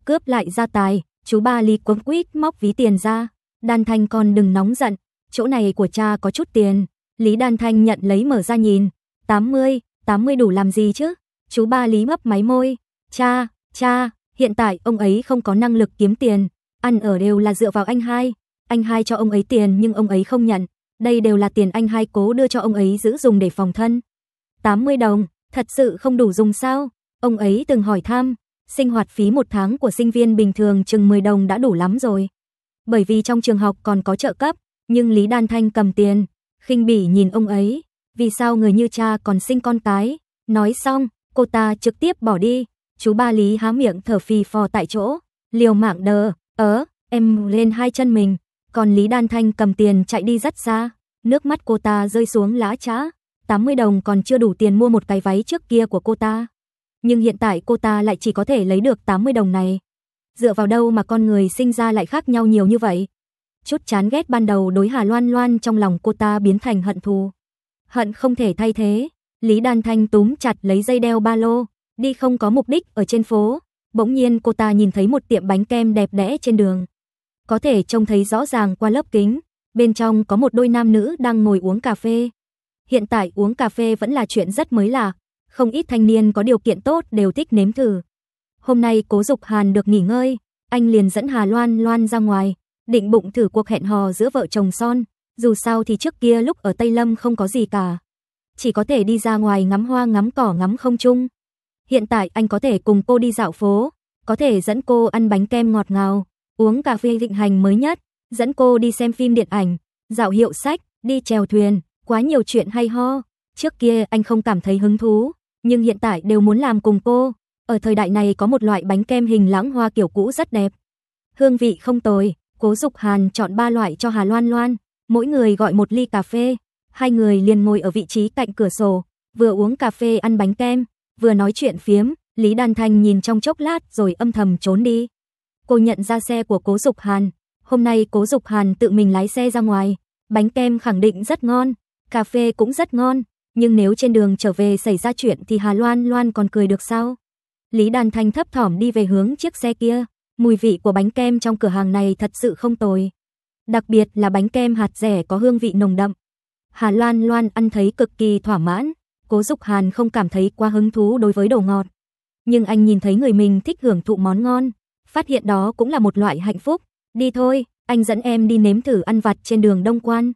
Cướp lại gia tài, chú ba Lý cuống quýt móc ví tiền ra. Đan Thanh con đừng nóng giận, chỗ này của cha có chút tiền. Lý Đan Thanh nhận lấy mở ra nhìn, 80, 80 đủ làm gì chứ? Chú ba Lý mấp máy môi, cha, cha, hiện tại ông ấy không có năng lực kiếm tiền, ăn ở đều là dựa vào anh hai. Anh hai cho ông ấy tiền nhưng ông ấy không nhận, đây đều là tiền anh hai cố đưa cho ông ấy giữ dùng để phòng thân. 80 đồng, thật sự không đủ dùng sao? Ông ấy từng hỏi thăm, sinh hoạt phí một tháng của sinh viên bình thường chừng 10 đồng đã đủ lắm rồi bởi vì trong trường học còn có trợ cấp, nhưng Lý Đan Thanh cầm tiền, khinh bỉ nhìn ông ấy, vì sao người như cha còn sinh con cái, nói xong, cô ta trực tiếp bỏ đi, chú ba Lý há miệng thở phì phò tại chỗ, liều mạng đờ, ớ, em lên hai chân mình, còn Lý Đan Thanh cầm tiền chạy đi rất xa, nước mắt cô ta rơi xuống lá trá, 80 đồng còn chưa đủ tiền mua một cái váy trước kia của cô ta. Nhưng hiện tại cô ta lại chỉ có thể lấy được 80 đồng này. Dựa vào đâu mà con người sinh ra lại khác nhau nhiều như vậy? Chút chán ghét ban đầu đối Hà Loan Loan trong lòng cô ta biến thành hận thù. Hận không thể thay thế. Lý Đan Thanh túm chặt lấy dây đeo ba lô, đi không có mục đích ở trên phố. Bỗng nhiên cô ta nhìn thấy một tiệm bánh kem đẹp đẽ trên đường. Có thể trông thấy rõ ràng qua lớp kính, bên trong có một đôi nam nữ đang ngồi uống cà phê. Hiện tại uống cà phê vẫn là chuyện rất mới lạ, không ít thanh niên có điều kiện tốt đều thích nếm thử. Hôm nay Cố Dục Hàn được nghỉ ngơi, anh liền dẫn Hà Loan Loan ra ngoài, định bụng thử cuộc hẹn hò giữa vợ chồng son, dù sao thì trước kia lúc ở Tây Lâm không có gì cả. Chỉ có thể đi ra ngoài ngắm hoa ngắm cỏ ngắm không trung. Hiện tại anh có thể cùng cô đi dạo phố, có thể dẫn cô ăn bánh kem ngọt ngào, uống cà phê thịnh hành mới nhất, dẫn cô đi xem phim điện ảnh, dạo hiệu sách, đi chèo thuyền, quá nhiều chuyện hay ho. Trước kia anh không cảm thấy hứng thú, nhưng hiện tại đều muốn làm cùng cô. Ở thời đại này có một loại bánh kem hình lãng hoa kiểu cũ rất đẹp. Hương vị không tồi, Cố Dục Hàn chọn ba loại cho Hà Loan Loan, mỗi người gọi một ly cà phê, hai người liền ngồi ở vị trí cạnh cửa sổ, vừa uống cà phê ăn bánh kem, vừa nói chuyện phiếm, Lý Đan Thanh nhìn trong chốc lát rồi âm thầm trốn đi. Cô nhận ra xe của Cố Dục Hàn, hôm nay Cố Dục Hàn tự mình lái xe ra ngoài, bánh kem khẳng định rất ngon, cà phê cũng rất ngon, nhưng nếu trên đường trở về xảy ra chuyện thì Hà Loan Loan còn cười được sao? Lý Đan Thanh thấp thỏm đi về hướng chiếc xe kia. Mùi vị của bánh kem trong cửa hàng này thật sự không tồi. Đặc biệt là bánh kem hạt rẻ có hương vị nồng đậm. Hà Loan Loan ăn thấy cực kỳ thỏa mãn. Cố Dục Hàn không cảm thấy quá hứng thú đối với đồ ngọt. Nhưng anh nhìn thấy người mình thích hưởng thụ món ngon. Phát hiện đó cũng là một loại hạnh phúc. Đi thôi, anh dẫn em đi nếm thử ăn vặt trên đường Đông Quan.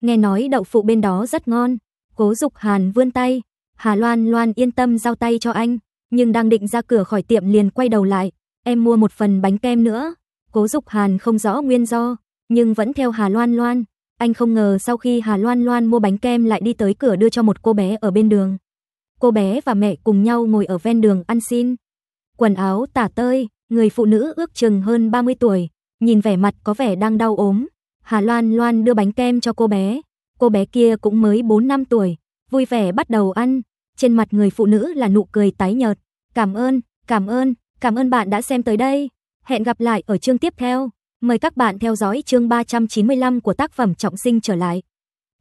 Nghe nói đậu phụ bên đó rất ngon. Cố Dục Hàn vươn tay. Hà Loan Loan yên tâm giao tay cho anh nhưng đang định ra cửa khỏi tiệm liền quay đầu lại, em mua một phần bánh kem nữa. Cố Dục Hàn không rõ nguyên do, nhưng vẫn theo Hà Loan Loan, anh không ngờ sau khi Hà Loan Loan mua bánh kem lại đi tới cửa đưa cho một cô bé ở bên đường. Cô bé và mẹ cùng nhau ngồi ở ven đường ăn xin. Quần áo tả tơi, người phụ nữ ước chừng hơn 30 tuổi, nhìn vẻ mặt có vẻ đang đau ốm. Hà Loan Loan đưa bánh kem cho cô bé. Cô bé kia cũng mới 4 năm tuổi, vui vẻ bắt đầu ăn, trên mặt người phụ nữ là nụ cười tái nhợt. Cảm ơn, cảm ơn, cảm ơn bạn đã xem tới đây. Hẹn gặp lại ở chương tiếp theo. Mời các bạn theo dõi chương 395 của tác phẩm Trọng sinh trở lại.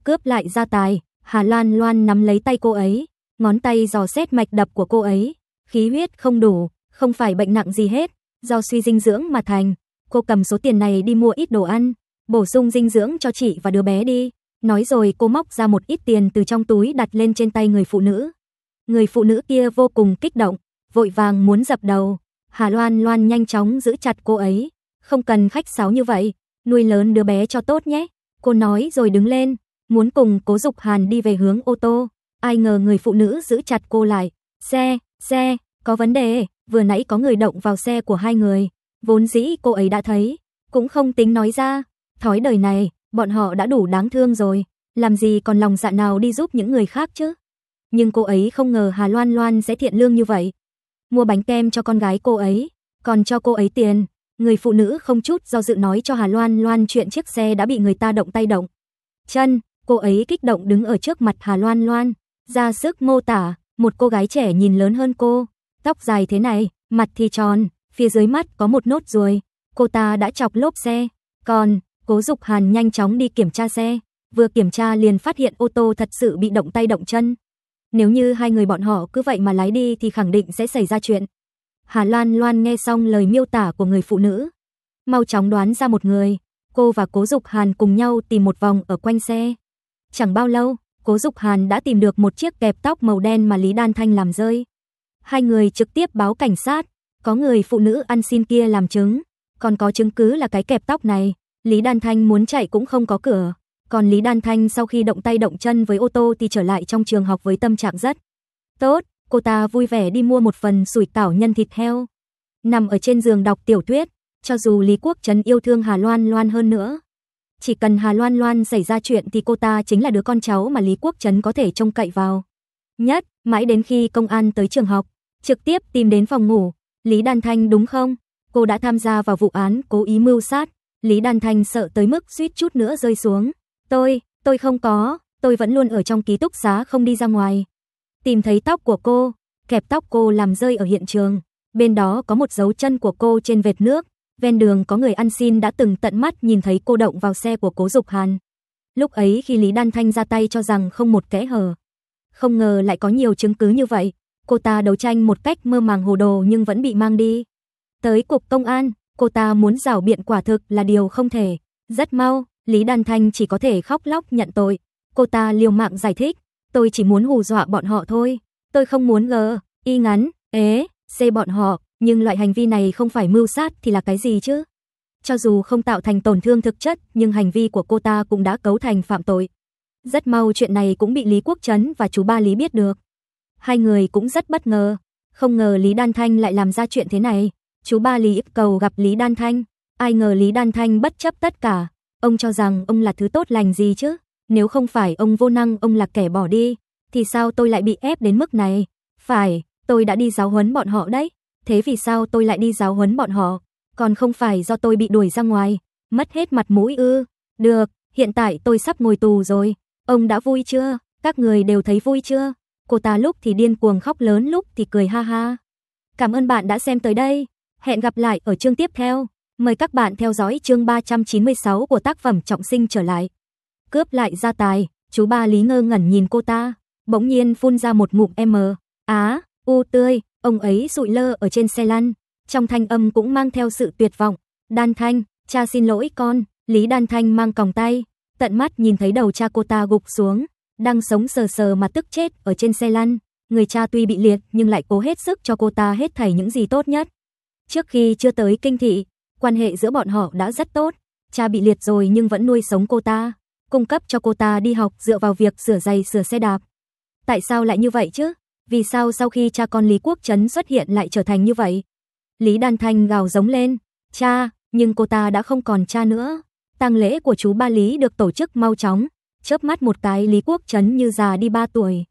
Cướp lại gia tài, Hà Loan Loan nắm lấy tay cô ấy, ngón tay dò xét mạch đập của cô ấy. Khí huyết không đủ, không phải bệnh nặng gì hết, do suy dinh dưỡng mà thành. Cô cầm số tiền này đi mua ít đồ ăn, bổ sung dinh dưỡng cho chị và đứa bé đi. Nói rồi cô móc ra một ít tiền từ trong túi đặt lên trên tay người phụ nữ. Người phụ nữ kia vô cùng kích động, vội vàng muốn dập đầu. Hà Loan Loan nhanh chóng giữ chặt cô ấy. Không cần khách sáo như vậy, nuôi lớn đứa bé cho tốt nhé. Cô nói rồi đứng lên, muốn cùng cố dục Hàn đi về hướng ô tô. Ai ngờ người phụ nữ giữ chặt cô lại. Xe, xe, có vấn đề, vừa nãy có người động vào xe của hai người. Vốn dĩ cô ấy đã thấy, cũng không tính nói ra. Thói đời này, bọn họ đã đủ đáng thương rồi. Làm gì còn lòng dạ nào đi giúp những người khác chứ? nhưng cô ấy không ngờ Hà Loan Loan sẽ thiện lương như vậy. Mua bánh kem cho con gái cô ấy, còn cho cô ấy tiền. Người phụ nữ không chút do dự nói cho Hà Loan Loan chuyện chiếc xe đã bị người ta động tay động. Chân, cô ấy kích động đứng ở trước mặt Hà Loan Loan, ra sức mô tả, một cô gái trẻ nhìn lớn hơn cô, tóc dài thế này, mặt thì tròn, phía dưới mắt có một nốt ruồi, cô ta đã chọc lốp xe. Còn, Cố Dục Hàn nhanh chóng đi kiểm tra xe, vừa kiểm tra liền phát hiện ô tô thật sự bị động tay động chân. Nếu như hai người bọn họ cứ vậy mà lái đi thì khẳng định sẽ xảy ra chuyện. Hà Loan Loan nghe xong lời miêu tả của người phụ nữ. Mau chóng đoán ra một người, cô và Cố Dục Hàn cùng nhau tìm một vòng ở quanh xe. Chẳng bao lâu, Cố Dục Hàn đã tìm được một chiếc kẹp tóc màu đen mà Lý Đan Thanh làm rơi. Hai người trực tiếp báo cảnh sát, có người phụ nữ ăn xin kia làm chứng, còn có chứng cứ là cái kẹp tóc này, Lý Đan Thanh muốn chạy cũng không có cửa. Còn Lý Đan Thanh sau khi động tay động chân với ô tô thì trở lại trong trường học với tâm trạng rất tốt, cô ta vui vẻ đi mua một phần sủi tảo nhân thịt heo. Nằm ở trên giường đọc tiểu thuyết, cho dù Lý Quốc Trấn yêu thương Hà Loan Loan hơn nữa. Chỉ cần Hà Loan Loan xảy ra chuyện thì cô ta chính là đứa con cháu mà Lý Quốc Trấn có thể trông cậy vào. Nhất, mãi đến khi công an tới trường học, trực tiếp tìm đến phòng ngủ, Lý Đan Thanh đúng không? Cô đã tham gia vào vụ án cố ý mưu sát, Lý Đan Thanh sợ tới mức suýt chút nữa rơi xuống. Tôi, tôi không có, tôi vẫn luôn ở trong ký túc xá không đi ra ngoài. Tìm thấy tóc của cô, kẹp tóc cô làm rơi ở hiện trường. Bên đó có một dấu chân của cô trên vệt nước. Ven đường có người ăn xin đã từng tận mắt nhìn thấy cô động vào xe của cố dục hàn. Lúc ấy khi Lý Đan Thanh ra tay cho rằng không một kẽ hở. Không ngờ lại có nhiều chứng cứ như vậy. Cô ta đấu tranh một cách mơ màng hồ đồ nhưng vẫn bị mang đi. Tới cục công an, cô ta muốn rảo biện quả thực là điều không thể. Rất mau, Lý Đan Thanh chỉ có thể khóc lóc nhận tội. Cô ta liều mạng giải thích, tôi chỉ muốn hù dọa bọn họ thôi, tôi không muốn gờ, y ngắn, ế, dê bọn họ, nhưng loại hành vi này không phải mưu sát thì là cái gì chứ? Cho dù không tạo thành tổn thương thực chất, nhưng hành vi của cô ta cũng đã cấu thành phạm tội. Rất mau chuyện này cũng bị Lý Quốc Trấn và chú Ba Lý biết được. Hai người cũng rất bất ngờ, không ngờ Lý Đan Thanh lại làm ra chuyện thế này. Chú Ba Lý cầu gặp Lý Đan Thanh, ai ngờ Lý Đan Thanh bất chấp tất cả, Ông cho rằng ông là thứ tốt lành gì chứ? Nếu không phải ông vô năng, ông là kẻ bỏ đi, thì sao tôi lại bị ép đến mức này? Phải, tôi đã đi giáo huấn bọn họ đấy. Thế vì sao tôi lại đi giáo huấn bọn họ? Còn không phải do tôi bị đuổi ra ngoài, mất hết mặt mũi ư? Được, hiện tại tôi sắp ngồi tù rồi. Ông đã vui chưa? Các người đều thấy vui chưa? Cô ta lúc thì điên cuồng khóc lớn lúc thì cười ha ha. Cảm ơn bạn đã xem tới đây. Hẹn gặp lại ở chương tiếp theo. Mời các bạn theo dõi chương 396 của tác phẩm Trọng sinh trở lại. Cướp lại gia tài, chú ba Lý ngơ ngẩn nhìn cô ta, bỗng nhiên phun ra một ngụm M, á, u tươi, ông ấy sụi lơ ở trên xe lăn, trong thanh âm cũng mang theo sự tuyệt vọng. Đan Thanh, cha xin lỗi con, Lý Đan Thanh mang còng tay, tận mắt nhìn thấy đầu cha cô ta gục xuống, đang sống sờ sờ mà tức chết ở trên xe lăn. Người cha tuy bị liệt nhưng lại cố hết sức cho cô ta hết thảy những gì tốt nhất. Trước khi chưa tới kinh thị, Quan hệ giữa bọn họ đã rất tốt, cha bị liệt rồi nhưng vẫn nuôi sống cô ta, cung cấp cho cô ta đi học dựa vào việc sửa giày sửa xe đạp. Tại sao lại như vậy chứ? Vì sao sau khi cha con Lý Quốc Trấn xuất hiện lại trở thành như vậy? Lý Đan Thanh gào giống lên, cha, nhưng cô ta đã không còn cha nữa. tang lễ của chú ba Lý được tổ chức mau chóng, chớp mắt một cái Lý Quốc Trấn như già đi ba tuổi.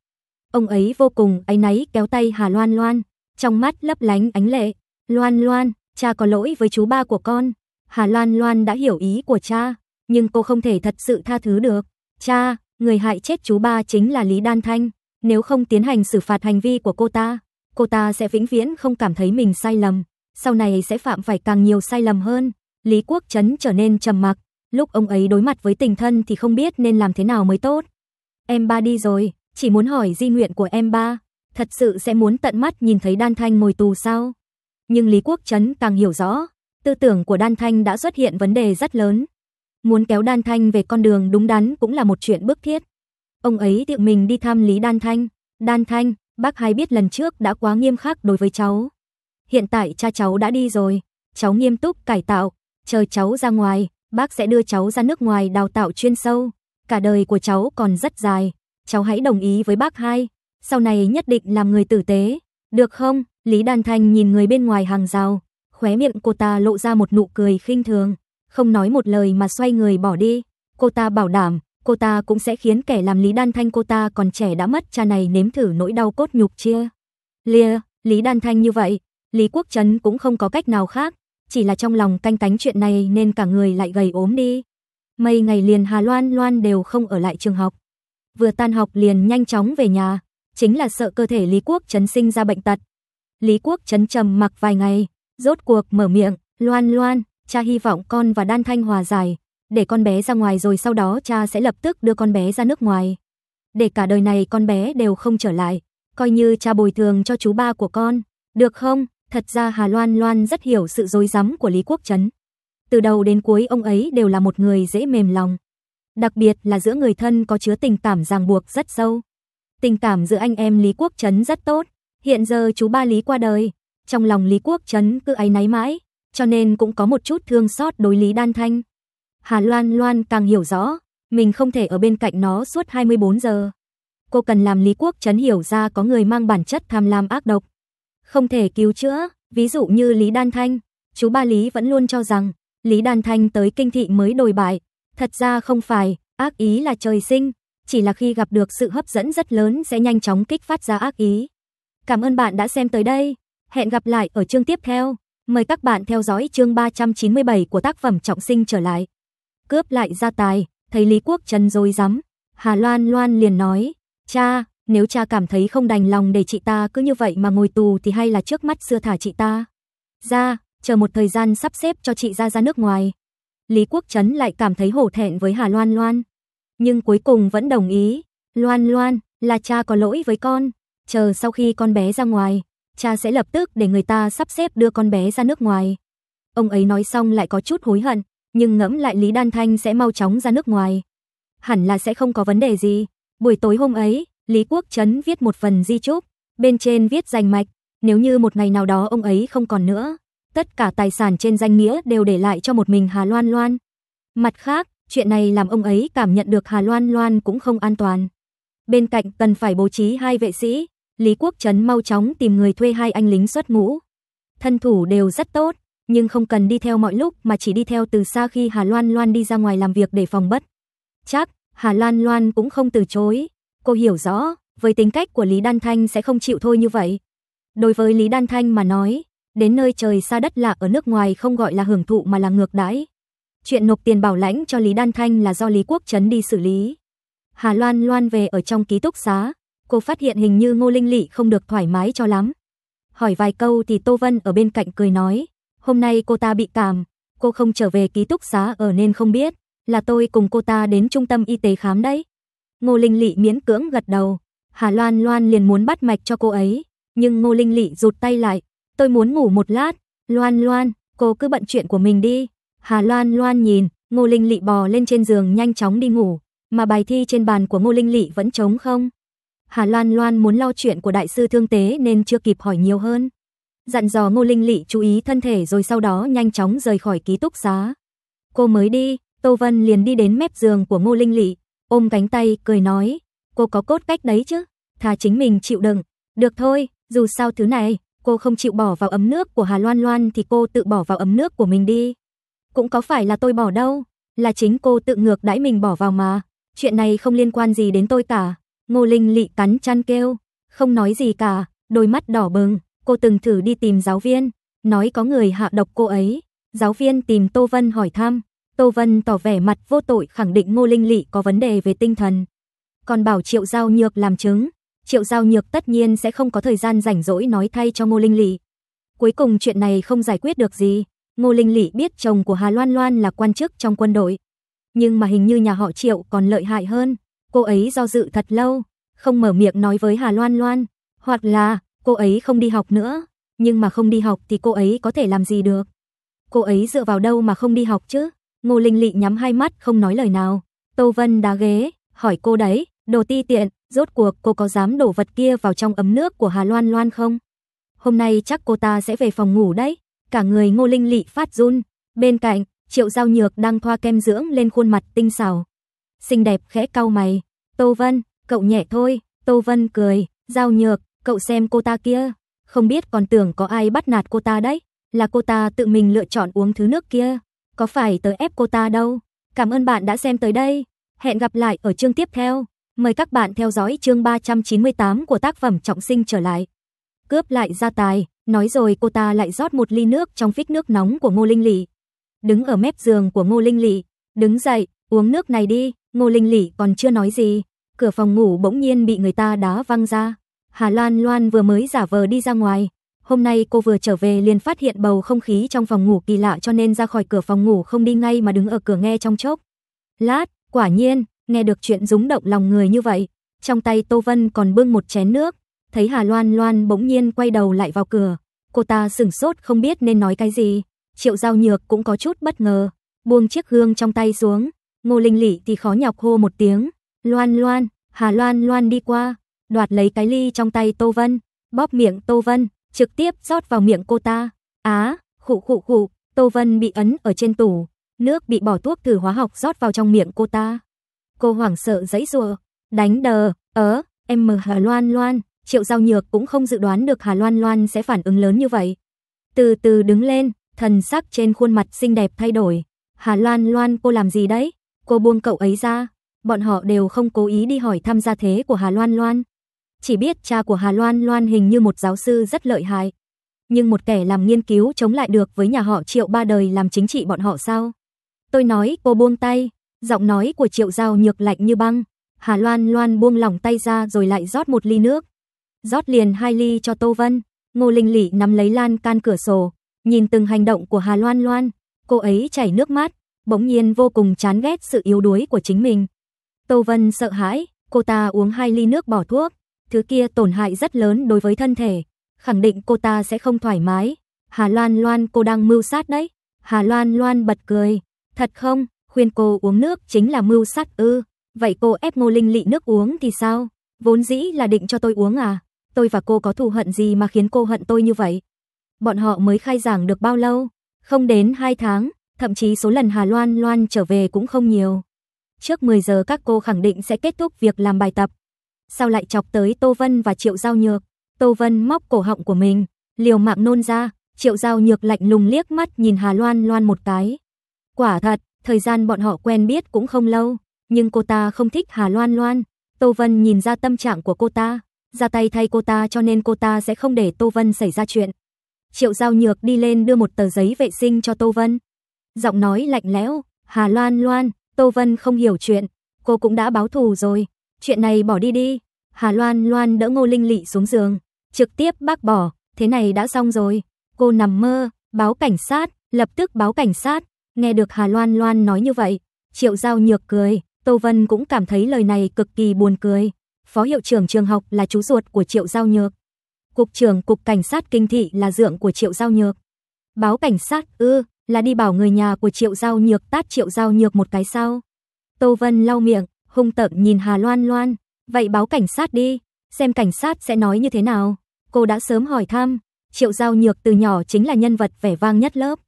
Ông ấy vô cùng áy náy kéo tay Hà Loan Loan, trong mắt lấp lánh ánh lệ. Loan Loan, cha có lỗi với chú ba của con. Hà Loan Loan đã hiểu ý của cha, nhưng cô không thể thật sự tha thứ được. Cha, người hại chết chú ba chính là Lý Đan Thanh. Nếu không tiến hành xử phạt hành vi của cô ta, cô ta sẽ vĩnh viễn không cảm thấy mình sai lầm. Sau này sẽ phạm phải càng nhiều sai lầm hơn. Lý Quốc Trấn trở nên trầm mặc. Lúc ông ấy đối mặt với tình thân thì không biết nên làm thế nào mới tốt. Em ba đi rồi, chỉ muốn hỏi di nguyện của em ba. Thật sự sẽ muốn tận mắt nhìn thấy Đan Thanh ngồi tù sao? nhưng Lý Quốc Trấn càng hiểu rõ, tư tưởng của Đan Thanh đã xuất hiện vấn đề rất lớn. Muốn kéo Đan Thanh về con đường đúng đắn cũng là một chuyện bức thiết. Ông ấy tự mình đi thăm Lý Đan Thanh. Đan Thanh, bác hai biết lần trước đã quá nghiêm khắc đối với cháu. Hiện tại cha cháu đã đi rồi, cháu nghiêm túc cải tạo, chờ cháu ra ngoài, bác sẽ đưa cháu ra nước ngoài đào tạo chuyên sâu. Cả đời của cháu còn rất dài, cháu hãy đồng ý với bác hai, sau này nhất định làm người tử tế, được không? Lý Đan Thanh nhìn người bên ngoài hàng rào, khóe miệng cô ta lộ ra một nụ cười khinh thường, không nói một lời mà xoay người bỏ đi. Cô ta bảo đảm, cô ta cũng sẽ khiến kẻ làm Lý Đan Thanh cô ta còn trẻ đã mất cha này nếm thử nỗi đau cốt nhục chia. Lìa Lý Đan Thanh như vậy, Lý Quốc Trấn cũng không có cách nào khác, chỉ là trong lòng canh cánh chuyện này nên cả người lại gầy ốm đi. Mấy ngày liền Hà Loan Loan đều không ở lại trường học. Vừa tan học liền nhanh chóng về nhà, chính là sợ cơ thể Lý Quốc Trấn sinh ra bệnh tật, Lý Quốc Chấn trầm mặc vài ngày, rốt cuộc mở miệng, "Loan Loan, cha hy vọng con và Đan Thanh hòa giải, để con bé ra ngoài rồi sau đó cha sẽ lập tức đưa con bé ra nước ngoài, để cả đời này con bé đều không trở lại, coi như cha bồi thường cho chú ba của con, được không?" Thật ra Hà Loan Loan rất hiểu sự dối rắm của Lý Quốc Trấn. Từ đầu đến cuối ông ấy đều là một người dễ mềm lòng. Đặc biệt là giữa người thân có chứa tình cảm ràng buộc rất sâu. Tình cảm giữa anh em Lý Quốc Trấn rất tốt, Hiện giờ chú ba Lý qua đời, trong lòng Lý Quốc Trấn cứ áy náy mãi, cho nên cũng có một chút thương xót đối Lý Đan Thanh. Hà Loan Loan càng hiểu rõ, mình không thể ở bên cạnh nó suốt 24 giờ. Cô cần làm Lý Quốc Trấn hiểu ra có người mang bản chất tham lam ác độc. Không thể cứu chữa, ví dụ như Lý Đan Thanh, chú ba Lý vẫn luôn cho rằng Lý Đan Thanh tới kinh thị mới đồi bại. Thật ra không phải, ác ý là trời sinh, chỉ là khi gặp được sự hấp dẫn rất lớn sẽ nhanh chóng kích phát ra ác ý. Cảm ơn bạn đã xem tới đây. Hẹn gặp lại ở chương tiếp theo. Mời các bạn theo dõi chương 397 của tác phẩm Trọng sinh trở lại. Cướp lại gia tài, thấy Lý Quốc Trần rồi rắm. Hà Loan Loan liền nói, cha, nếu cha cảm thấy không đành lòng để chị ta cứ như vậy mà ngồi tù thì hay là trước mắt xưa thả chị ta. Ra, chờ một thời gian sắp xếp cho chị ra ra nước ngoài. Lý Quốc Trấn lại cảm thấy hổ thẹn với Hà Loan Loan. Nhưng cuối cùng vẫn đồng ý. Loan Loan, là cha có lỗi với con chờ sau khi con bé ra ngoài, cha sẽ lập tức để người ta sắp xếp đưa con bé ra nước ngoài. Ông ấy nói xong lại có chút hối hận, nhưng ngẫm lại Lý Đan Thanh sẽ mau chóng ra nước ngoài. Hẳn là sẽ không có vấn đề gì. Buổi tối hôm ấy, Lý Quốc Trấn viết một phần di chúc, bên trên viết danh mạch, nếu như một ngày nào đó ông ấy không còn nữa, tất cả tài sản trên danh nghĩa đều để lại cho một mình Hà Loan Loan. Mặt khác, chuyện này làm ông ấy cảm nhận được Hà Loan Loan cũng không an toàn. Bên cạnh cần phải bố trí hai vệ sĩ, Lý Quốc Trấn mau chóng tìm người thuê hai anh lính xuất ngũ. Thân thủ đều rất tốt, nhưng không cần đi theo mọi lúc mà chỉ đi theo từ xa khi Hà Loan Loan đi ra ngoài làm việc để phòng bất. Chắc, Hà Loan Loan cũng không từ chối. Cô hiểu rõ, với tính cách của Lý Đan Thanh sẽ không chịu thôi như vậy. Đối với Lý Đan Thanh mà nói, đến nơi trời xa đất lạ ở nước ngoài không gọi là hưởng thụ mà là ngược đãi. Chuyện nộp tiền bảo lãnh cho Lý Đan Thanh là do Lý Quốc Trấn đi xử lý. Hà Loan Loan về ở trong ký túc xá, cô phát hiện hình như Ngô Linh Lị không được thoải mái cho lắm. Hỏi vài câu thì Tô Vân ở bên cạnh cười nói, hôm nay cô ta bị cảm, cô không trở về ký túc xá ở nên không biết, là tôi cùng cô ta đến trung tâm y tế khám đấy. Ngô Linh Lị miễn cưỡng gật đầu, Hà Loan Loan liền muốn bắt mạch cho cô ấy, nhưng Ngô Linh Lị rụt tay lại, tôi muốn ngủ một lát, Loan Loan, cô cứ bận chuyện của mình đi. Hà Loan Loan nhìn, Ngô Linh Lị bò lên trên giường nhanh chóng đi ngủ, mà bài thi trên bàn của Ngô Linh Lị vẫn trống không. Hà Loan Loan muốn lau chuyện của đại sư thương tế nên chưa kịp hỏi nhiều hơn. Dặn dò Ngô Linh Lị chú ý thân thể rồi sau đó nhanh chóng rời khỏi ký túc xá. Cô mới đi, Tô Vân liền đi đến mép giường của Ngô Linh Lị, ôm cánh tay, cười nói, cô có cốt cách đấy chứ, thà chính mình chịu đựng. Được thôi, dù sao thứ này, cô không chịu bỏ vào ấm nước của Hà Loan Loan thì cô tự bỏ vào ấm nước của mình đi. Cũng có phải là tôi bỏ đâu, là chính cô tự ngược đãi mình bỏ vào mà, chuyện này không liên quan gì đến tôi cả. Ngô Linh lị cắn chăn kêu, không nói gì cả, đôi mắt đỏ bừng, cô từng thử đi tìm giáo viên, nói có người hạ độc cô ấy. Giáo viên tìm Tô Vân hỏi thăm, Tô Vân tỏ vẻ mặt vô tội khẳng định Ngô Linh lị có vấn đề về tinh thần. Còn bảo Triệu Giao Nhược làm chứng, Triệu Giao Nhược tất nhiên sẽ không có thời gian rảnh rỗi nói thay cho Ngô Linh lị. Cuối cùng chuyện này không giải quyết được gì, Ngô Linh lị biết chồng của Hà Loan Loan là quan chức trong quân đội. Nhưng mà hình như nhà họ Triệu còn lợi hại hơn, cô ấy do dự thật lâu, không mở miệng nói với Hà Loan Loan, hoặc là cô ấy không đi học nữa, nhưng mà không đi học thì cô ấy có thể làm gì được? Cô ấy dựa vào đâu mà không đi học chứ? Ngô Linh Lị nhắm hai mắt không nói lời nào. Tô Vân đá ghế, hỏi cô đấy, đồ ti tiện, rốt cuộc cô có dám đổ vật kia vào trong ấm nước của Hà Loan Loan không? Hôm nay chắc cô ta sẽ về phòng ngủ đấy. Cả người Ngô Linh Lị phát run. Bên cạnh, Triệu Giao Nhược đang thoa kem dưỡng lên khuôn mặt tinh xảo xinh đẹp khẽ cau mày. Tô Vân, cậu nhẹ thôi, Tô Vân cười, giao nhược, cậu xem cô ta kia, không biết còn tưởng có ai bắt nạt cô ta đấy, là cô ta tự mình lựa chọn uống thứ nước kia, có phải tới ép cô ta đâu. Cảm ơn bạn đã xem tới đây, hẹn gặp lại ở chương tiếp theo. Mời các bạn theo dõi chương 398 của tác phẩm Trọng sinh trở lại. Cướp lại ra tài, nói rồi cô ta lại rót một ly nước trong phích nước nóng của Ngô Linh Lị. Đứng ở mép giường của Ngô Linh Lị, đứng dậy, uống nước này đi. Ngô Linh Lỉ còn chưa nói gì, cửa phòng ngủ bỗng nhiên bị người ta đá văng ra. Hà Loan Loan vừa mới giả vờ đi ra ngoài, hôm nay cô vừa trở về liền phát hiện bầu không khí trong phòng ngủ kỳ lạ cho nên ra khỏi cửa phòng ngủ không đi ngay mà đứng ở cửa nghe trong chốc. Lát, quả nhiên, nghe được chuyện rúng động lòng người như vậy, trong tay Tô Vân còn bưng một chén nước, thấy Hà Loan Loan bỗng nhiên quay đầu lại vào cửa, cô ta sửng sốt không biết nên nói cái gì, Triệu Giao Nhược cũng có chút bất ngờ, buông chiếc gương trong tay xuống, Ngô Linh Lỉ thì khó nhọc hô một tiếng, "Loan Loan, Hà Loan Loan đi qua." Đoạt lấy cái ly trong tay Tô Vân, bóp miệng Tô Vân, trực tiếp rót vào miệng cô ta. "Á, khụ khụ khụ." Tô Vân bị ấn ở trên tủ, nước bị bỏ thuốc thử hóa học rót vào trong miệng cô ta. Cô hoảng sợ giãy giụa, đánh đờ, "Ớ, em mờ Hà Loan Loan." Triệu Giao Nhược cũng không dự đoán được Hà Loan Loan sẽ phản ứng lớn như vậy. Từ từ đứng lên, thần sắc trên khuôn mặt xinh đẹp thay đổi. Hà Loan Loan cô làm gì đấy? Cô buông cậu ấy ra, bọn họ đều không cố ý đi hỏi thăm gia thế của Hà Loan Loan. Chỉ biết cha của Hà Loan Loan hình như một giáo sư rất lợi hại. Nhưng một kẻ làm nghiên cứu chống lại được với nhà họ Triệu ba đời làm chính trị bọn họ sao? Tôi nói cô buông tay, giọng nói của Triệu Giao nhược lạnh như băng. Hà Loan Loan buông lỏng tay ra rồi lại rót một ly nước. Rót liền hai ly cho Tô Vân. Ngô Linh lỉ nắm lấy lan can cửa sổ, nhìn từng hành động của Hà Loan Loan. Cô ấy chảy nước mắt, bỗng nhiên vô cùng chán ghét sự yếu đuối của chính mình. Tô Vân sợ hãi, cô ta uống hai ly nước bỏ thuốc, thứ kia tổn hại rất lớn đối với thân thể, khẳng định cô ta sẽ không thoải mái. Hà Loan Loan cô đang mưu sát đấy. Hà Loan Loan bật cười, thật không, khuyên cô uống nước chính là mưu sát ư, vậy cô ép Ngô Linh lị nước uống thì sao? Vốn dĩ là định cho tôi uống à? Tôi và cô có thù hận gì mà khiến cô hận tôi như vậy? Bọn họ mới khai giảng được bao lâu? Không đến 2 tháng, thậm chí số lần Hà Loan Loan trở về cũng không nhiều. Trước 10 giờ các cô khẳng định sẽ kết thúc việc làm bài tập. Sao lại chọc tới Tô Vân và Triệu Giao Nhược? Tô Vân móc cổ họng của mình, liều mạng nôn ra, Triệu Giao Nhược lạnh lùng liếc mắt nhìn Hà Loan Loan một cái. Quả thật, thời gian bọn họ quen biết cũng không lâu, nhưng cô ta không thích Hà Loan Loan. Tô Vân nhìn ra tâm trạng của cô ta, ra tay thay cô ta cho nên cô ta sẽ không để Tô Vân xảy ra chuyện. Triệu Giao Nhược đi lên đưa một tờ giấy vệ sinh cho Tô Vân giọng nói lạnh lẽo, Hà Loan Loan, Tô Vân không hiểu chuyện, cô cũng đã báo thù rồi, chuyện này bỏ đi đi. Hà Loan Loan đỡ Ngô Linh Lị xuống giường, trực tiếp bác bỏ, thế này đã xong rồi. Cô nằm mơ, báo cảnh sát, lập tức báo cảnh sát. Nghe được Hà Loan Loan nói như vậy, Triệu Giao nhược cười, Tô Vân cũng cảm thấy lời này cực kỳ buồn cười. Phó hiệu trưởng trường học là chú ruột của Triệu Giao nhược. Cục trưởng cục cảnh sát kinh thị là dượng của Triệu Giao nhược. Báo cảnh sát, ư, là đi bảo người nhà của Triệu Giao Nhược tát Triệu Giao Nhược một cái sao? Tô Vân lau miệng, hung tợn nhìn Hà Loan Loan, vậy báo cảnh sát đi, xem cảnh sát sẽ nói như thế nào. Cô đã sớm hỏi thăm, Triệu Giao Nhược từ nhỏ chính là nhân vật vẻ vang nhất lớp.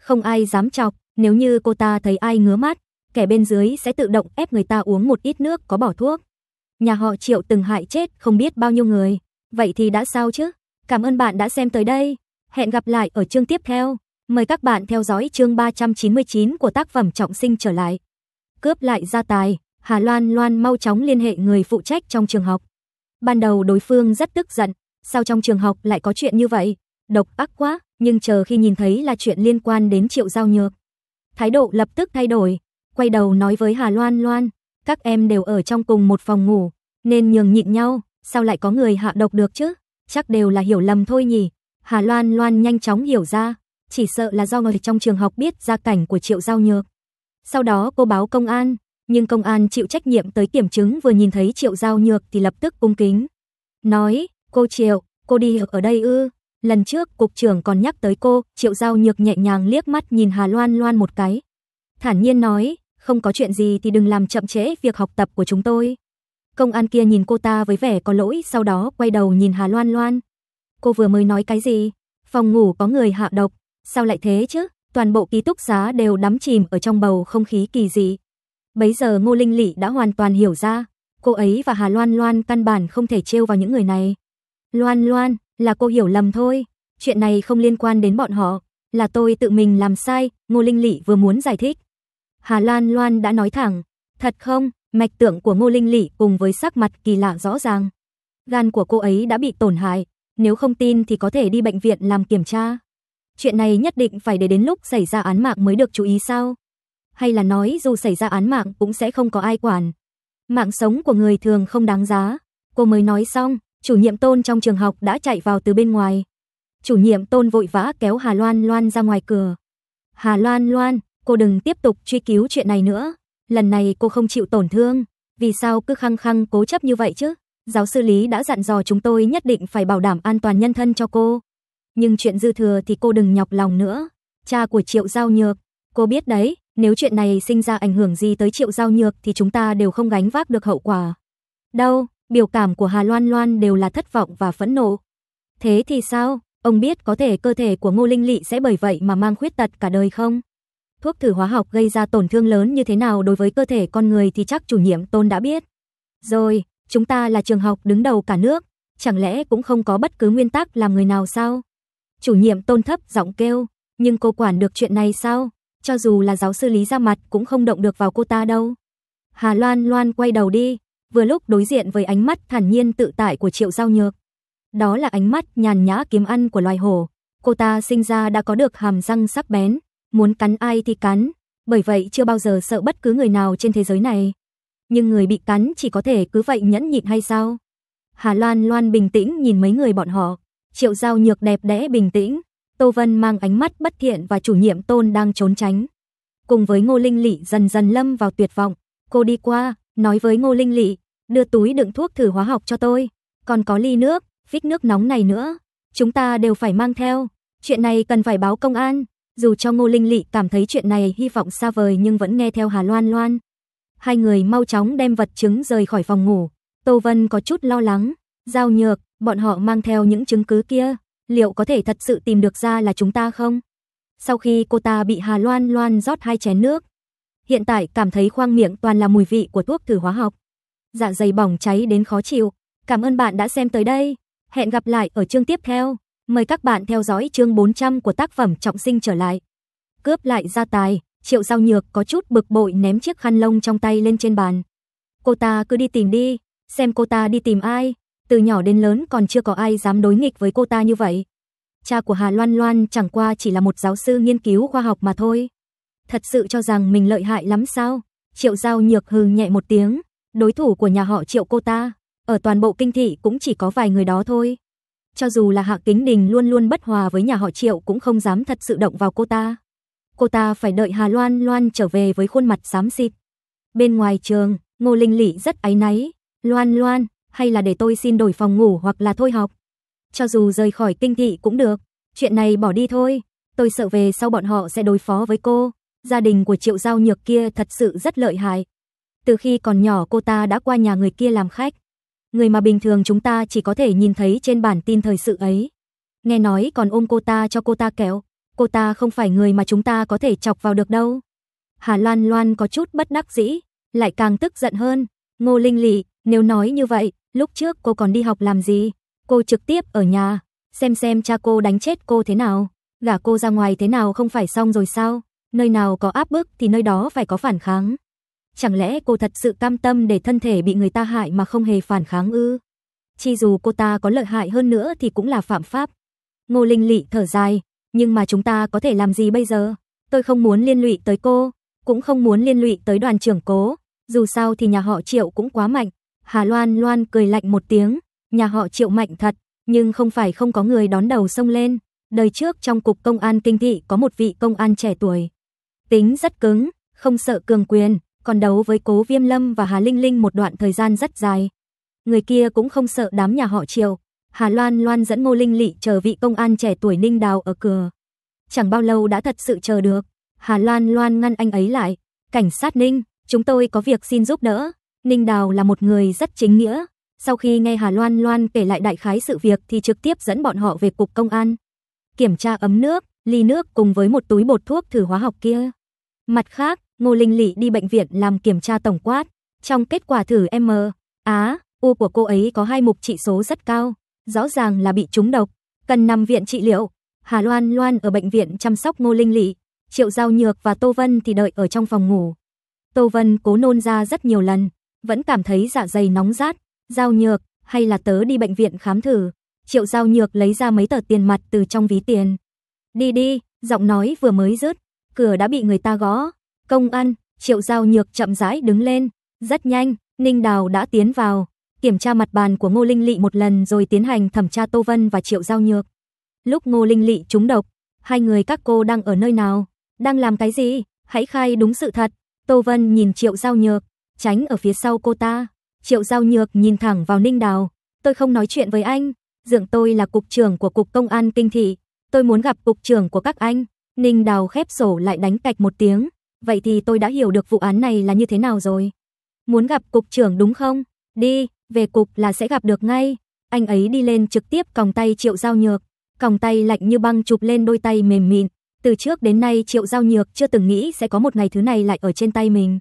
Không ai dám chọc, nếu như cô ta thấy ai ngứa mắt, kẻ bên dưới sẽ tự động ép người ta uống một ít nước có bỏ thuốc. Nhà họ Triệu từng hại chết không biết bao nhiêu người, vậy thì đã sao chứ? Cảm ơn bạn đã xem tới đây, hẹn gặp lại ở chương tiếp theo. Mời các bạn theo dõi chương 399 của tác phẩm Trọng sinh trở lại. Cướp lại gia tài, Hà Loan Loan mau chóng liên hệ người phụ trách trong trường học. Ban đầu đối phương rất tức giận, sao trong trường học lại có chuyện như vậy? Độc ác quá, nhưng chờ khi nhìn thấy là chuyện liên quan đến Triệu Giao Nhược. Thái độ lập tức thay đổi, quay đầu nói với Hà Loan Loan, các em đều ở trong cùng một phòng ngủ, nên nhường nhịn nhau, sao lại có người hạ độc được chứ? Chắc đều là hiểu lầm thôi nhỉ. Hà Loan Loan nhanh chóng hiểu ra, chỉ sợ là do người trong trường học biết gia cảnh của Triệu Giao Nhược. Sau đó cô báo công an, nhưng công an chịu trách nhiệm tới kiểm chứng vừa nhìn thấy Triệu Giao Nhược thì lập tức cung kính. Nói, cô Triệu, cô đi ở đây ư. Lần trước cục trưởng còn nhắc tới cô, Triệu Giao Nhược nhẹ nhàng liếc mắt nhìn Hà Loan Loan một cái. Thản nhiên nói, không có chuyện gì thì đừng làm chậm trễ việc học tập của chúng tôi. Công an kia nhìn cô ta với vẻ có lỗi sau đó quay đầu nhìn Hà Loan Loan. Cô vừa mới nói cái gì? Phòng ngủ có người hạ độc, Sao lại thế chứ? Toàn bộ ký túc xá đều đắm chìm ở trong bầu không khí kỳ dị. Bấy giờ Ngô Linh Lị đã hoàn toàn hiểu ra, cô ấy và Hà Loan Loan căn bản không thể trêu vào những người này. Loan Loan, là cô hiểu lầm thôi, chuyện này không liên quan đến bọn họ, là tôi tự mình làm sai, Ngô Linh Lị vừa muốn giải thích. Hà Loan Loan đã nói thẳng, thật không, mạch tượng của Ngô Linh Lị cùng với sắc mặt kỳ lạ rõ ràng. Gan của cô ấy đã bị tổn hại, nếu không tin thì có thể đi bệnh viện làm kiểm tra chuyện này nhất định phải để đến lúc xảy ra án mạng mới được chú ý sao? Hay là nói dù xảy ra án mạng cũng sẽ không có ai quản? Mạng sống của người thường không đáng giá. Cô mới nói xong, chủ nhiệm Tôn trong trường học đã chạy vào từ bên ngoài. Chủ nhiệm Tôn vội vã kéo Hà Loan Loan ra ngoài cửa. Hà Loan Loan, cô đừng tiếp tục truy cứu chuyện này nữa. Lần này cô không chịu tổn thương. Vì sao cứ khăng khăng cố chấp như vậy chứ? Giáo sư Lý đã dặn dò chúng tôi nhất định phải bảo đảm an toàn nhân thân cho cô nhưng chuyện dư thừa thì cô đừng nhọc lòng nữa. Cha của Triệu Giao Nhược, cô biết đấy, nếu chuyện này sinh ra ảnh hưởng gì tới Triệu Giao Nhược thì chúng ta đều không gánh vác được hậu quả. Đâu, biểu cảm của Hà Loan Loan đều là thất vọng và phẫn nộ. Thế thì sao, ông biết có thể cơ thể của Ngô Linh Lị sẽ bởi vậy mà mang khuyết tật cả đời không? Thuốc thử hóa học gây ra tổn thương lớn như thế nào đối với cơ thể con người thì chắc chủ nhiệm Tôn đã biết. Rồi, chúng ta là trường học đứng đầu cả nước, chẳng lẽ cũng không có bất cứ nguyên tắc làm người nào sao? Chủ nhiệm tôn thấp giọng kêu, nhưng cô quản được chuyện này sao? Cho dù là giáo sư Lý ra mặt cũng không động được vào cô ta đâu. Hà Loan Loan quay đầu đi, vừa lúc đối diện với ánh mắt thản nhiên tự tại của Triệu Giao Nhược. Đó là ánh mắt nhàn nhã kiếm ăn của loài hổ. Cô ta sinh ra đã có được hàm răng sắc bén, muốn cắn ai thì cắn, bởi vậy chưa bao giờ sợ bất cứ người nào trên thế giới này. Nhưng người bị cắn chỉ có thể cứ vậy nhẫn nhịn hay sao? Hà Loan Loan bình tĩnh nhìn mấy người bọn họ, Triệu Giao Nhược đẹp đẽ bình tĩnh, Tô Vân mang ánh mắt bất thiện và chủ nhiệm Tôn đang trốn tránh. Cùng với Ngô Linh Lị dần dần lâm vào tuyệt vọng, cô đi qua, nói với Ngô Linh Lị, đưa túi đựng thuốc thử hóa học cho tôi, còn có ly nước, phích nước nóng này nữa, chúng ta đều phải mang theo. Chuyện này cần phải báo công an, dù cho Ngô Linh Lị cảm thấy chuyện này hy vọng xa vời nhưng vẫn nghe theo Hà Loan Loan. Hai người mau chóng đem vật chứng rời khỏi phòng ngủ, Tô Vân có chút lo lắng, giao nhược, bọn họ mang theo những chứng cứ kia, liệu có thể thật sự tìm được ra là chúng ta không? Sau khi cô ta bị Hà Loan loan rót hai chén nước, hiện tại cảm thấy khoang miệng toàn là mùi vị của thuốc thử hóa học. Dạ dày bỏng cháy đến khó chịu. Cảm ơn bạn đã xem tới đây. Hẹn gặp lại ở chương tiếp theo. Mời các bạn theo dõi chương 400 của tác phẩm Trọng sinh trở lại. Cướp lại gia tài, Triệu Giao Nhược có chút bực bội ném chiếc khăn lông trong tay lên trên bàn. Cô ta cứ đi tìm đi, xem cô ta đi tìm ai, từ nhỏ đến lớn còn chưa có ai dám đối nghịch với cô ta như vậy. Cha của Hà Loan Loan chẳng qua chỉ là một giáo sư nghiên cứu khoa học mà thôi. Thật sự cho rằng mình lợi hại lắm sao? Triệu Giao Nhược hừ nhẹ một tiếng, đối thủ của nhà họ Triệu cô ta, ở toàn bộ kinh thị cũng chỉ có vài người đó thôi. Cho dù là Hạ Kính Đình luôn luôn bất hòa với nhà họ Triệu cũng không dám thật sự động vào cô ta. Cô ta phải đợi Hà Loan Loan trở về với khuôn mặt xám xịt. Bên ngoài trường, Ngô Linh Lị rất áy náy, "Loan Loan, hay là để tôi xin đổi phòng ngủ hoặc là thôi học. Cho dù rời khỏi kinh thị cũng được, chuyện này bỏ đi thôi, tôi sợ về sau bọn họ sẽ đối phó với cô. Gia đình của Triệu Giao Nhược kia thật sự rất lợi hại. Từ khi còn nhỏ cô ta đã qua nhà người kia làm khách. Người mà bình thường chúng ta chỉ có thể nhìn thấy trên bản tin thời sự ấy. Nghe nói còn ôm cô ta cho cô ta kéo. Cô ta không phải người mà chúng ta có thể chọc vào được đâu. Hà Loan Loan có chút bất đắc dĩ, lại càng tức giận hơn. Ngô Linh Lị, nếu nói như vậy, Lúc trước cô còn đi học làm gì? Cô trực tiếp ở nhà, xem xem cha cô đánh chết cô thế nào, gả cô ra ngoài thế nào không phải xong rồi sao? Nơi nào có áp bức thì nơi đó phải có phản kháng. Chẳng lẽ cô thật sự cam tâm để thân thể bị người ta hại mà không hề phản kháng ư? Chi dù cô ta có lợi hại hơn nữa thì cũng là phạm pháp. Ngô Linh Lị thở dài, nhưng mà chúng ta có thể làm gì bây giờ? Tôi không muốn liên lụy tới cô, cũng không muốn liên lụy tới đoàn trưởng cố, dù sao thì nhà họ Triệu cũng quá mạnh, Hà Loan Loan cười lạnh một tiếng, nhà họ Triệu mạnh thật, nhưng không phải không có người đón đầu sông lên. Đời trước trong cục công an kinh thị có một vị công an trẻ tuổi. Tính rất cứng, không sợ cường quyền, còn đấu với Cố Viêm Lâm và Hà Linh Linh một đoạn thời gian rất dài. Người kia cũng không sợ đám nhà họ Triệu. Hà Loan Loan dẫn Ngô Linh Lị chờ vị công an trẻ tuổi Ninh Đào ở cửa. Chẳng bao lâu đã thật sự chờ được. Hà Loan Loan ngăn anh ấy lại. Cảnh sát Ninh, chúng tôi có việc xin giúp đỡ. Ninh Đào là một người rất chính nghĩa. Sau khi nghe Hà Loan Loan kể lại đại khái sự việc thì trực tiếp dẫn bọn họ về cục công an. Kiểm tra ấm nước, ly nước cùng với một túi bột thuốc thử hóa học kia. Mặt khác, Ngô Linh Lị đi bệnh viện làm kiểm tra tổng quát. Trong kết quả thử M, Á, U của cô ấy có hai mục trị số rất cao. Rõ ràng là bị trúng độc, cần nằm viện trị liệu. Hà Loan Loan ở bệnh viện chăm sóc Ngô Linh Lị. Triệu Giao Nhược và Tô Vân thì đợi ở trong phòng ngủ. Tô Vân cố nôn ra rất nhiều lần vẫn cảm thấy dạ dày nóng rát, giao nhược, hay là tớ đi bệnh viện khám thử. Triệu giao nhược lấy ra mấy tờ tiền mặt từ trong ví tiền. Đi đi, giọng nói vừa mới dứt, cửa đã bị người ta gõ. Công an, triệu giao nhược chậm rãi đứng lên. Rất nhanh, Ninh Đào đã tiến vào, kiểm tra mặt bàn của Ngô Linh Lị một lần rồi tiến hành thẩm tra Tô Vân và Triệu Giao Nhược. Lúc Ngô Linh Lị trúng độc, hai người các cô đang ở nơi nào, đang làm cái gì, hãy khai đúng sự thật. Tô Vân nhìn Triệu Giao Nhược, tránh ở phía sau cô ta. Triệu Giao Nhược nhìn thẳng vào Ninh Đào, "Tôi không nói chuyện với anh, dưỡng tôi là cục trưởng của cục công an kinh thị, tôi muốn gặp cục trưởng của các anh." Ninh Đào khép sổ lại đánh cạch một tiếng, "Vậy thì tôi đã hiểu được vụ án này là như thế nào rồi. Muốn gặp cục trưởng đúng không? Đi, về cục là sẽ gặp được ngay." Anh ấy đi lên trực tiếp còng tay Triệu Giao Nhược, còng tay lạnh như băng chụp lên đôi tay mềm mịn, từ trước đến nay Triệu Giao Nhược chưa từng nghĩ sẽ có một ngày thứ này lại ở trên tay mình.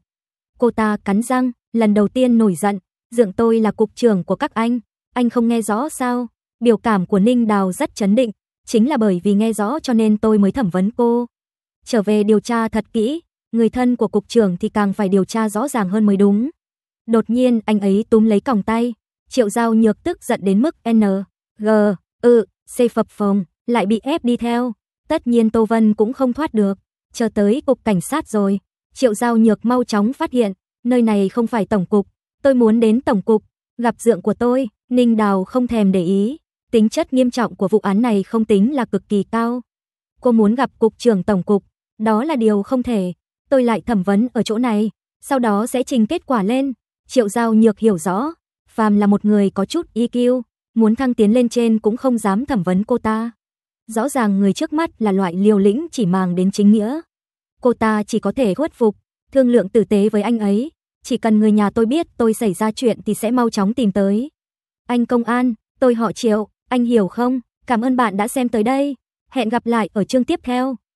Cô ta cắn răng, lần đầu tiên nổi giận, dượng tôi là cục trưởng của các anh, anh không nghe rõ sao? Biểu cảm của Ninh Đào rất chấn định, chính là bởi vì nghe rõ cho nên tôi mới thẩm vấn cô. Trở về điều tra thật kỹ, người thân của cục trưởng thì càng phải điều tra rõ ràng hơn mới đúng. Đột nhiên anh ấy túm lấy còng tay, Triệu Giao nhược tức giận đến mức N, G, ư C phập phồng, lại bị ép đi theo. Tất nhiên Tô Vân cũng không thoát được, chờ tới cục cảnh sát rồi, Triệu Giao Nhược mau chóng phát hiện, nơi này không phải tổng cục, tôi muốn đến tổng cục, gặp dượng của tôi, Ninh Đào không thèm để ý, tính chất nghiêm trọng của vụ án này không tính là cực kỳ cao. Cô muốn gặp cục trưởng tổng cục, đó là điều không thể, tôi lại thẩm vấn ở chỗ này, sau đó sẽ trình kết quả lên. Triệu Giao Nhược hiểu rõ, Phàm là một người có chút EQ, muốn thăng tiến lên trên cũng không dám thẩm vấn cô ta. Rõ ràng người trước mắt là loại liều lĩnh chỉ màng đến chính nghĩa cô ta chỉ có thể khuất phục, thương lượng tử tế với anh ấy, chỉ cần người nhà tôi biết tôi xảy ra chuyện thì sẽ mau chóng tìm tới. Anh công an, tôi họ Triệu, anh hiểu không? Cảm ơn bạn đã xem tới đây. Hẹn gặp lại ở chương tiếp theo.